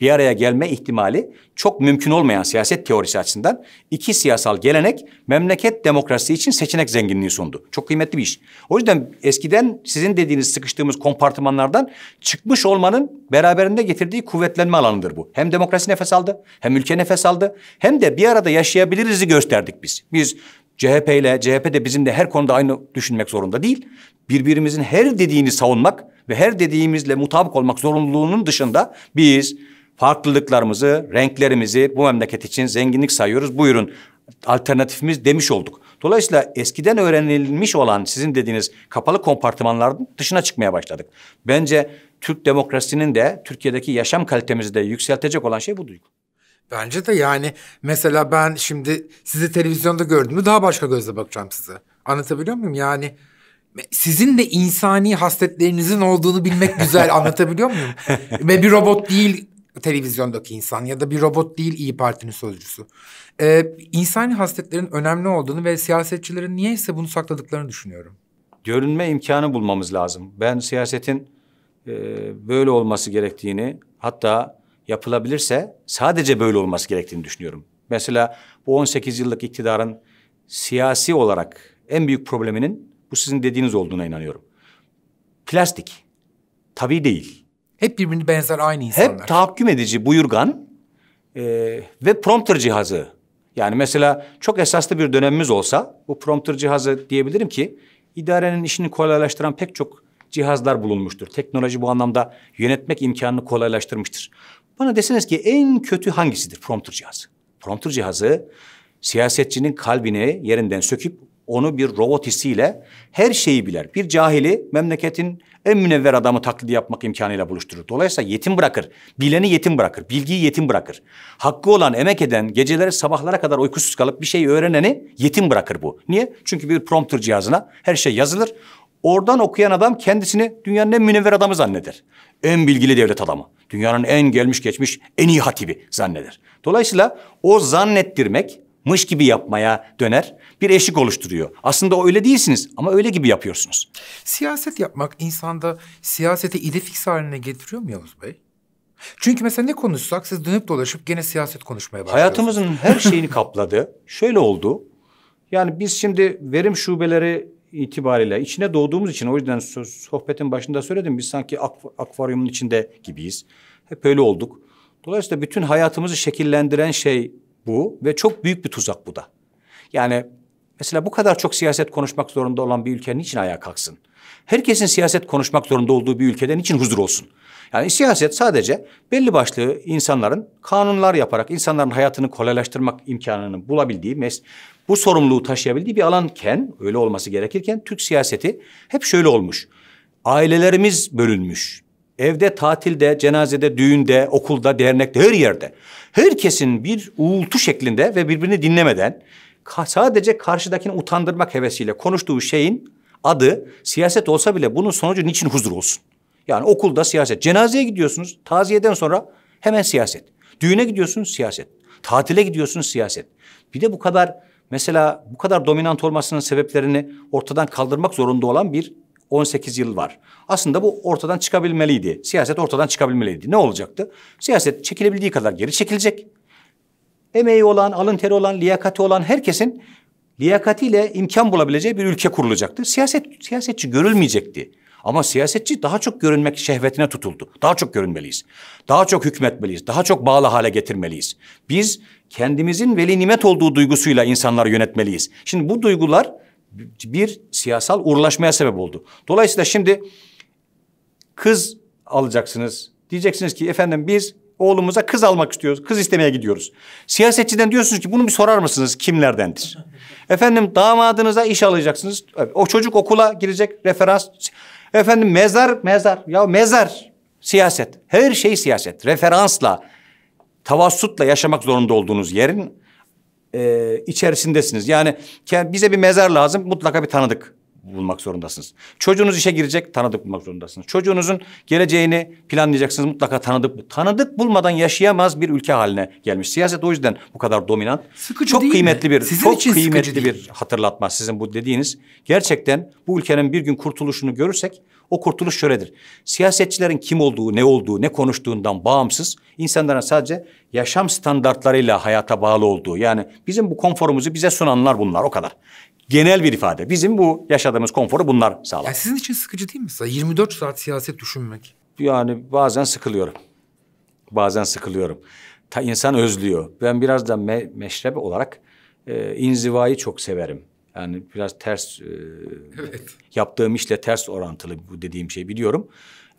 bir araya gelme ihtimali çok mümkün olmayan siyaset teorisi açısından iki siyasal gelenek memleket demokrasi için seçenek zenginliği sundu. Çok kıymetli bir iş. O yüzden eskiden sizin dediğiniz sıkıştığımız kompartımanlardan çıkmış olmanın beraberinde getirdiği kuvvetlenme alanıdır bu. Hem demokrasi nefes aldı, hem ülke nefes aldı, hem de bir arada yaşayabiliriz'i gösterdik biz. Biz CHP ile CHP de bizim de her konuda aynı düşünmek zorunda değil. Birbirimizin her dediğini savunmak ve her dediğimizle mutabık olmak zorunluluğunun dışında biz farklılıklarımızı, renklerimizi bu memleket için zenginlik sayıyoruz. Buyurun alternatifimiz demiş olduk. Dolayısıyla eskiden öğrenilmiş olan sizin dediğiniz kapalı kompartımanların dışına çıkmaya başladık. Bence Türk demokrasinin de Türkiye'deki yaşam kalitemizi de yükseltecek olan şey bu duygu. Bence de yani mesela ben şimdi sizi televizyonda gördüğümde daha başka gözle bakacağım size. Anlatabiliyor muyum? Yani sizin de insani hasletlerinizin olduğunu bilmek güzel anlatabiliyor muyum? Ve bir robot değil televizyondaki insan ya da bir robot değil İyi Parti'nin sözcüsü. Ee, insani hasletlerin önemli olduğunu ve siyasetçilerin niyeyse bunu sakladıklarını düşünüyorum. Görünme imkanı bulmamız lazım. Ben siyasetin e, böyle olması gerektiğini hatta yapılabilirse sadece böyle olması gerektiğini düşünüyorum. Mesela bu 18 yıllık iktidarın siyasi olarak en büyük probleminin bu sizin dediğiniz olduğuna inanıyorum. Plastik. Tabii değil. Hep birbirini benzer aynı insanlar. Hep tahakküm edici buyurgan e, ve prompter cihazı. Yani mesela çok esaslı bir dönemimiz olsa bu prompter cihazı diyebilirim ki idarenin işini kolaylaştıran pek çok cihazlar bulunmuştur. Teknoloji bu anlamda yönetmek imkanını kolaylaştırmıştır. Bana deseniz ki en kötü hangisidir prompter cihazı? Prompter cihazı siyasetçinin kalbini yerinden söküp onu bir robot hissiyle her şeyi biler. Bir cahili memleketin en münevver adamı taklidi yapmak imkanıyla buluşturur. Dolayısıyla yetim bırakır. Bileni yetim bırakır. Bilgiyi yetim bırakır. Hakkı olan, emek eden, geceleri sabahlara kadar uykusuz kalıp bir şey öğreneni yetim bırakır bu. Niye? Çünkü bir prompter cihazına her şey yazılır. Oradan okuyan adam kendisini dünyanın en münevver adamı zanneder. En bilgili devlet adamı. Dünyanın en gelmiş geçmiş en iyi hatibi zanneder. Dolayısıyla o zannettirmek mış gibi yapmaya döner bir eşik oluşturuyor. Aslında o öyle değilsiniz ama öyle gibi yapıyorsunuz. Siyaset yapmak insanda siyasete idefix haline getiriyor mu Yavuz Bey? Çünkü mesela ne konuşsak siz dönüp dolaşıp gene siyaset konuşmaya başlıyorsunuz. Hayatımızın her şeyini kapladı. Şöyle oldu. Yani biz şimdi verim şubeleri itibariyle içine doğduğumuz için o yüzden sohbetin başında söyledim. Biz sanki akv akvaryumun içinde gibiyiz. Hep öyle olduk. Dolayısıyla bütün hayatımızı şekillendiren şey bu ve çok büyük bir tuzak bu da. Yani mesela bu kadar çok siyaset konuşmak zorunda olan bir ülkenin için ayağa kalksın? Herkesin siyaset konuşmak zorunda olduğu bir ülkeden için huzur olsun? Yani siyaset sadece belli başlı insanların kanunlar yaparak insanların hayatını kolaylaştırmak imkanını bulabildiği, mes bu sorumluluğu taşıyabildiği bir alanken, öyle olması gerekirken Türk siyaseti hep şöyle olmuş. Ailelerimiz bölünmüş, Evde, tatilde, cenazede, düğünde, okulda, dernekte, her yerde. Herkesin bir uğultu şeklinde ve birbirini dinlemeden sadece karşıdakini utandırmak hevesiyle konuştuğu şeyin adı siyaset olsa bile bunun sonucu niçin huzur olsun? Yani okulda siyaset. Cenazeye gidiyorsunuz, taziyeden sonra hemen siyaset. Düğüne gidiyorsunuz, siyaset. Tatile gidiyorsunuz, siyaset. Bir de bu kadar mesela bu kadar dominant olmasının sebeplerini ortadan kaldırmak zorunda olan bir 18 yıl var. Aslında bu ortadan çıkabilmeliydi. Siyaset ortadan çıkabilmeliydi. Ne olacaktı? Siyaset çekilebildiği kadar geri çekilecek. Emeği olan, alın teri olan, liyakati olan herkesin liyakatiyle imkan bulabileceği bir ülke kurulacaktı. Siyaset siyasetçi görülmeyecekti. Ama siyasetçi daha çok görünmek şehvetine tutuldu. Daha çok görünmeliyiz. Daha çok hükmetmeliyiz. Daha çok bağlı hale getirmeliyiz. Biz kendimizin veli nimet olduğu duygusuyla insanları yönetmeliyiz. Şimdi bu duygular bir siyasal uğurlaşmaya sebep oldu. Dolayısıyla şimdi kız alacaksınız. Diyeceksiniz ki efendim biz oğlumuza kız almak istiyoruz. Kız istemeye gidiyoruz. Siyasetçiden diyorsunuz ki bunu bir sorar mısınız kimlerdendir? efendim damadınıza iş alacaksınız. O çocuk okula girecek referans. Efendim mezar mezar ya mezar siyaset. Her şey siyaset. Referansla, tavassutla yaşamak zorunda olduğunuz yerin e, içerisindesiniz. Yani bize bir mezar lazım mutlaka bir tanıdık bulmak zorundasınız. Çocuğunuz işe girecek tanıdık bulmak zorundasınız. Çocuğunuzun geleceğini planlayacaksınız mutlaka tanıdık. Tanıdık bulmadan yaşayamaz bir ülke haline gelmiş. Siyaset o yüzden bu kadar dominant. Sıkıcı çok değil kıymetli mi? bir sizin çok için kıymetli bir hatırlatma sizin bu dediğiniz. Gerçekten bu ülkenin bir gün kurtuluşunu görürsek o kurtuluş şöyledir. Siyasetçilerin kim olduğu, ne olduğu, ne konuştuğundan bağımsız insanların sadece yaşam standartlarıyla hayata bağlı olduğu. Yani bizim bu konforumuzu bize sunanlar bunlar o kadar genel bir ifade. Bizim bu yaşadığımız konforu bunlar sağlar. Yani sizin için sıkıcı değil mi? 24 saat siyaset düşünmek. Yani bazen sıkılıyorum. Bazen sıkılıyorum. Ta insan özlüyor. Ben biraz da me meşrep olarak e, inzivayı çok severim. Yani biraz ters e, evet. yaptığım işle ters orantılı bu dediğim şey biliyorum.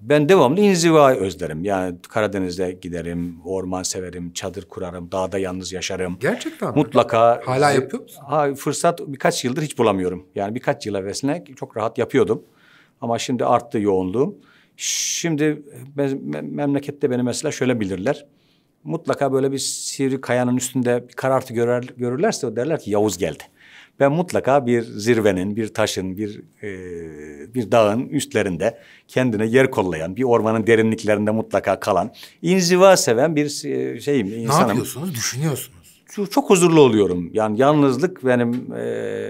Ben devamlı inziva özlerim. Yani Karadeniz'de giderim, orman severim, çadır kurarım, dağda yalnız yaşarım. Gerçekten mi? Mutlaka. Hala yapıyor musun? Ha, fırsat birkaç yıldır hiç bulamıyorum. Yani birkaç yıl evvelsine çok rahat yapıyordum. Ama şimdi arttı yoğunluğum. Şimdi memlekette beni mesela şöyle bilirler. Mutlaka böyle bir sivri kayanın üstünde bir karartı görür, görürlerse derler ki Yavuz geldi ben mutlaka bir zirvenin, bir taşın, bir e, bir dağın üstlerinde kendine yer kollayan, bir ormanın derinliklerinde mutlaka kalan, inziva seven bir e, şeyim, insanım. Ne yapıyorsunuz? Düşünüyorsunuz çok huzurlu oluyorum. Yani yalnızlık benim e,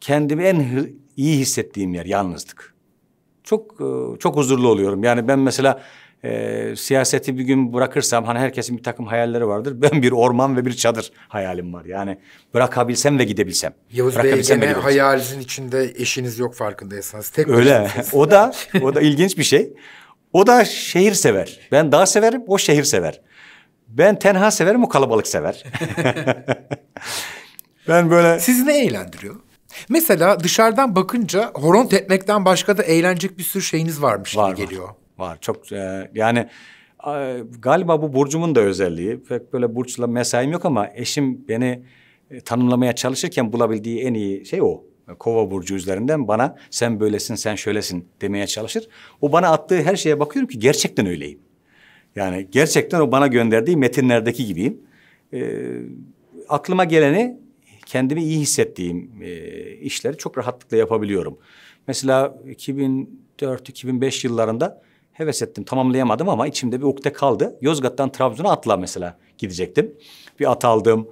kendimi en iyi hissettiğim yer yalnızlık. Çok e, çok huzurlu oluyorum. Yani ben mesela e, siyaseti bir gün bırakırsam hani herkesin bir takım hayalleri vardır. Ben bir orman ve bir çadır hayalim var. Yani bırakabilsem ve gidebilsem. Yavuz Bey gene hayalinizin içinde eşiniz yok farkındaysanız. Tek Öyle. o da o da ilginç bir şey. O da şehir sever. Ben daha severim, o şehir sever. Ben tenha severim, o kalabalık sever. ben böyle... Sizi ne eğlendiriyor? Mesela dışarıdan bakınca horon tepmekten başka da eğlenecek bir sürü şeyiniz varmış var, gibi geliyor. Var var. Çok e, yani e, galiba bu burcumun da özelliği. Pek böyle burçla mesaim yok ama eşim beni e, tanımlamaya çalışırken bulabildiği en iyi şey o. Kova burcu üzerinden bana sen böylesin, sen şöylesin demeye çalışır. O bana attığı her şeye bakıyorum ki gerçekten öyleyim. Yani gerçekten o bana gönderdiği metinlerdeki gibiyim. E, aklıma geleni kendimi iyi hissettiğim e, işleri çok rahatlıkla yapabiliyorum. Mesela 2004-2005 yıllarında heves ettim tamamlayamadım ama içimde bir ukde kaldı. Yozgat'tan Trabzon'a atla mesela gidecektim. Bir at aldım.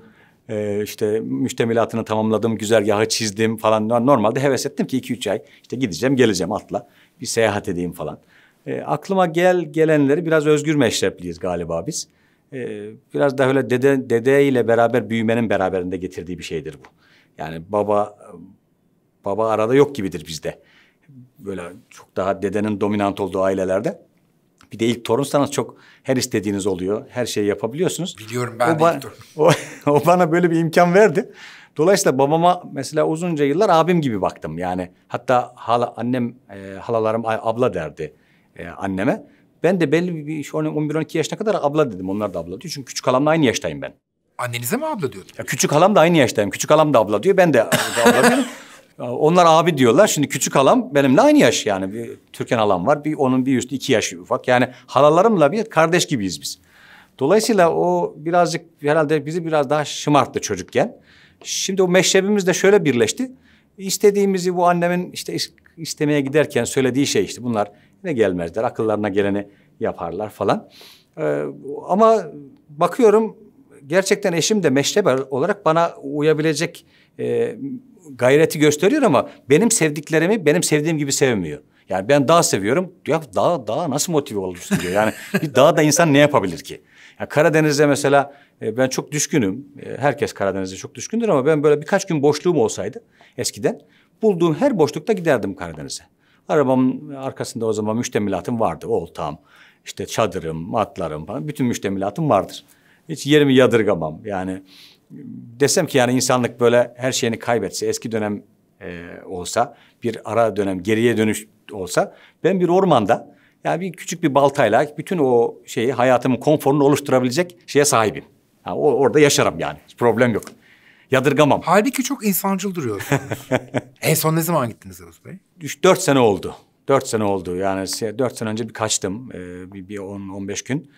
Ee, işte müştemilatını tamamladım, güzergahı çizdim falan. Normalde heves ettim ki iki üç ay işte gideceğim, geleceğim atla. Bir seyahat edeyim falan. E, aklıma gel gelenleri biraz özgür meşrepliyiz galiba biz. E, biraz da öyle dede, dede ile beraber büyümenin beraberinde getirdiği bir şeydir bu. Yani baba baba arada yok gibidir bizde böyle çok daha dedenin dominant olduğu ailelerde. Bir de ilk torunsanız çok her istediğiniz oluyor. Her şeyi yapabiliyorsunuz. Biliyorum ben o de ilk torun. O, o bana böyle bir imkan verdi. Dolayısıyla babama mesela uzunca yıllar abim gibi baktım. Yani hatta hala annem, e, halalarım abla derdi e, anneme. Ben de belli bir 11-12 yaşına kadar abla dedim. Onlar da abla diyor. Çünkü küçük halamla aynı yaştayım ben. Annenize mi abla diyordun? Ya küçük halam da aynı yaştayım. Küçük halam da abla diyor. Ben de abla diyorum. Onlar abi diyorlar. Şimdi küçük halam benimle aynı yaş yani. Bir Türkan halam var. Bir onun bir üstü iki yaş ufak. Yani halalarımla bir kardeş gibiyiz biz. Dolayısıyla o birazcık herhalde bizi biraz daha şımarttı çocukken. Şimdi o meşrebimiz de şöyle birleşti. İstediğimizi bu annemin işte istemeye giderken söylediği şey işte bunlar ne gelmezler akıllarına geleni yaparlar falan. Ee, ama bakıyorum gerçekten eşim de meşrep olarak bana uyabilecek e, gayreti gösteriyor ama benim sevdiklerimi benim sevdiğim gibi sevmiyor. Yani ben daha seviyorum. Ya daha daha nasıl motive olursun diyor. Yani bir da insan ne yapabilir ki? Yani Karadeniz'de mesela e, ben çok düşkünüm. E, herkes Karadeniz'de çok düşkündür ama ben böyle birkaç gün boşluğum olsaydı eskiden bulduğum her boşlukta giderdim Karadeniz'e. Arabamın arkasında o zaman müştemilatım vardı. Oltam, işte çadırım, matlarım falan bütün müştemilatım vardır. Hiç yerimi yadırgamam. Yani desem ki yani insanlık böyle her şeyini kaybetse, eski dönem e, olsa, bir ara dönem geriye dönüş olsa ben bir ormanda yani bir küçük bir baltayla bütün o şeyi hayatımın konforunu oluşturabilecek şeye sahibim. Yani o, orada yaşarım yani. Hiç problem yok. Yadırgamam. Halbuki çok insancıl duruyorsunuz. en son ne zaman gittiniz Yavuz Bey? Üç, dört sene oldu. Dört sene oldu. Yani dört sene önce bir kaçtım. Ee, bir, bir on, on beş gün.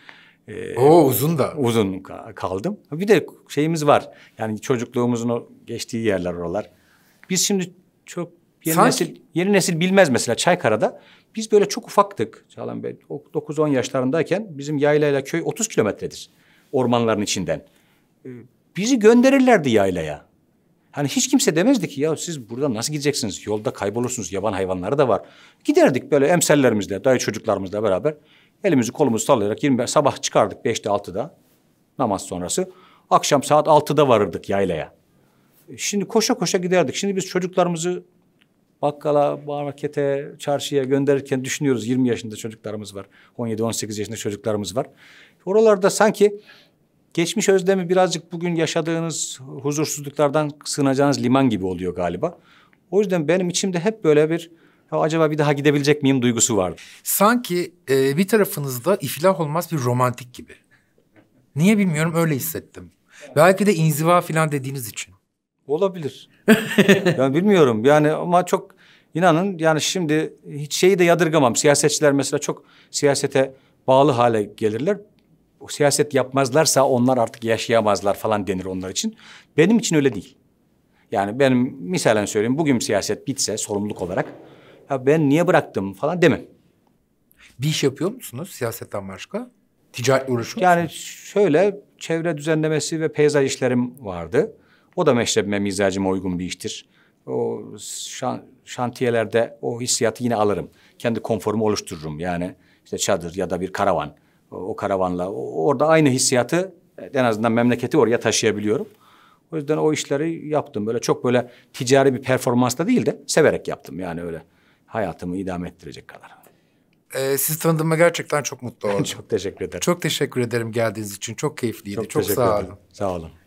E, Oo uzun da. Uzun kaldım. Bir de şeyimiz var. Yani çocukluğumuzun o geçtiği yerler oralar. Biz şimdi çok yeni Sanki... nesil yeni nesil bilmez mesela Çaykara'da. Biz böyle çok ufaktık Çağlan Bey. 9-10 yaşlarındayken bizim yaylayla köy 30 kilometredir ormanların içinden. Ee, bizi gönderirlerdi yaylaya. Hani hiç kimse demezdi ki ya siz burada nasıl gideceksiniz? Yolda kaybolursunuz. Yaban hayvanları da var. Giderdik böyle emsellerimizle, dayı çocuklarımızla beraber. Elimizi kolumuzu sallayarak 25 sabah çıkardık 5'te 6'da namaz sonrası. Akşam saat 6'da varırdık yaylaya. E, şimdi koşa koşa giderdik. Şimdi biz çocuklarımızı bakkala, markete, çarşıya gönderirken düşünüyoruz 20 yaşında çocuklarımız var. 17-18 yaşında çocuklarımız var. Oralarda sanki geçmiş özlemi birazcık bugün yaşadığınız huzursuzluklardan sığınacağınız liman gibi oluyor galiba. O yüzden benim içimde hep böyle bir acaba bir daha gidebilecek miyim duygusu vardı. Sanki e, bir tarafınızda iflah olmaz bir romantik gibi. Niye bilmiyorum öyle hissettim. Belki de inziva falan dediğiniz için. Olabilir. yani bilmiyorum yani ama çok inanın yani şimdi hiç şeyi de yadırgamam. Siyasetçiler mesela çok siyasete bağlı hale gelirler. O siyaset yapmazlarsa onlar artık yaşayamazlar falan denir onlar için. Benim için öyle değil. Yani benim misalen söyleyeyim bugün siyaset bitse sorumluluk olarak ya ben niye bıraktım falan demem. Bir iş yapıyor musunuz siyasetten başka? Ticaretle uğraşıyor Yani şöyle çevre düzenlemesi ve peyzaj işlerim vardı. O da meşrebime, mizacıma uygun bir iştir. O şan, şantiyelerde o hissiyatı yine alırım. Kendi konforumu oluştururum yani. işte çadır ya da bir karavan. O, o karavanla o, orada aynı hissiyatı en azından memleketi oraya taşıyabiliyorum. O yüzden o işleri yaptım. Böyle çok böyle ticari bir performansla değil de severek yaptım yani öyle hayatımı idame ettirecek kadar. Ee, sizi tanıdığıma gerçekten çok mutlu oldum. çok teşekkür ederim. Çok teşekkür ederim geldiğiniz için. Çok keyifliydi. Çok, çok sağ olun. Sağ olun.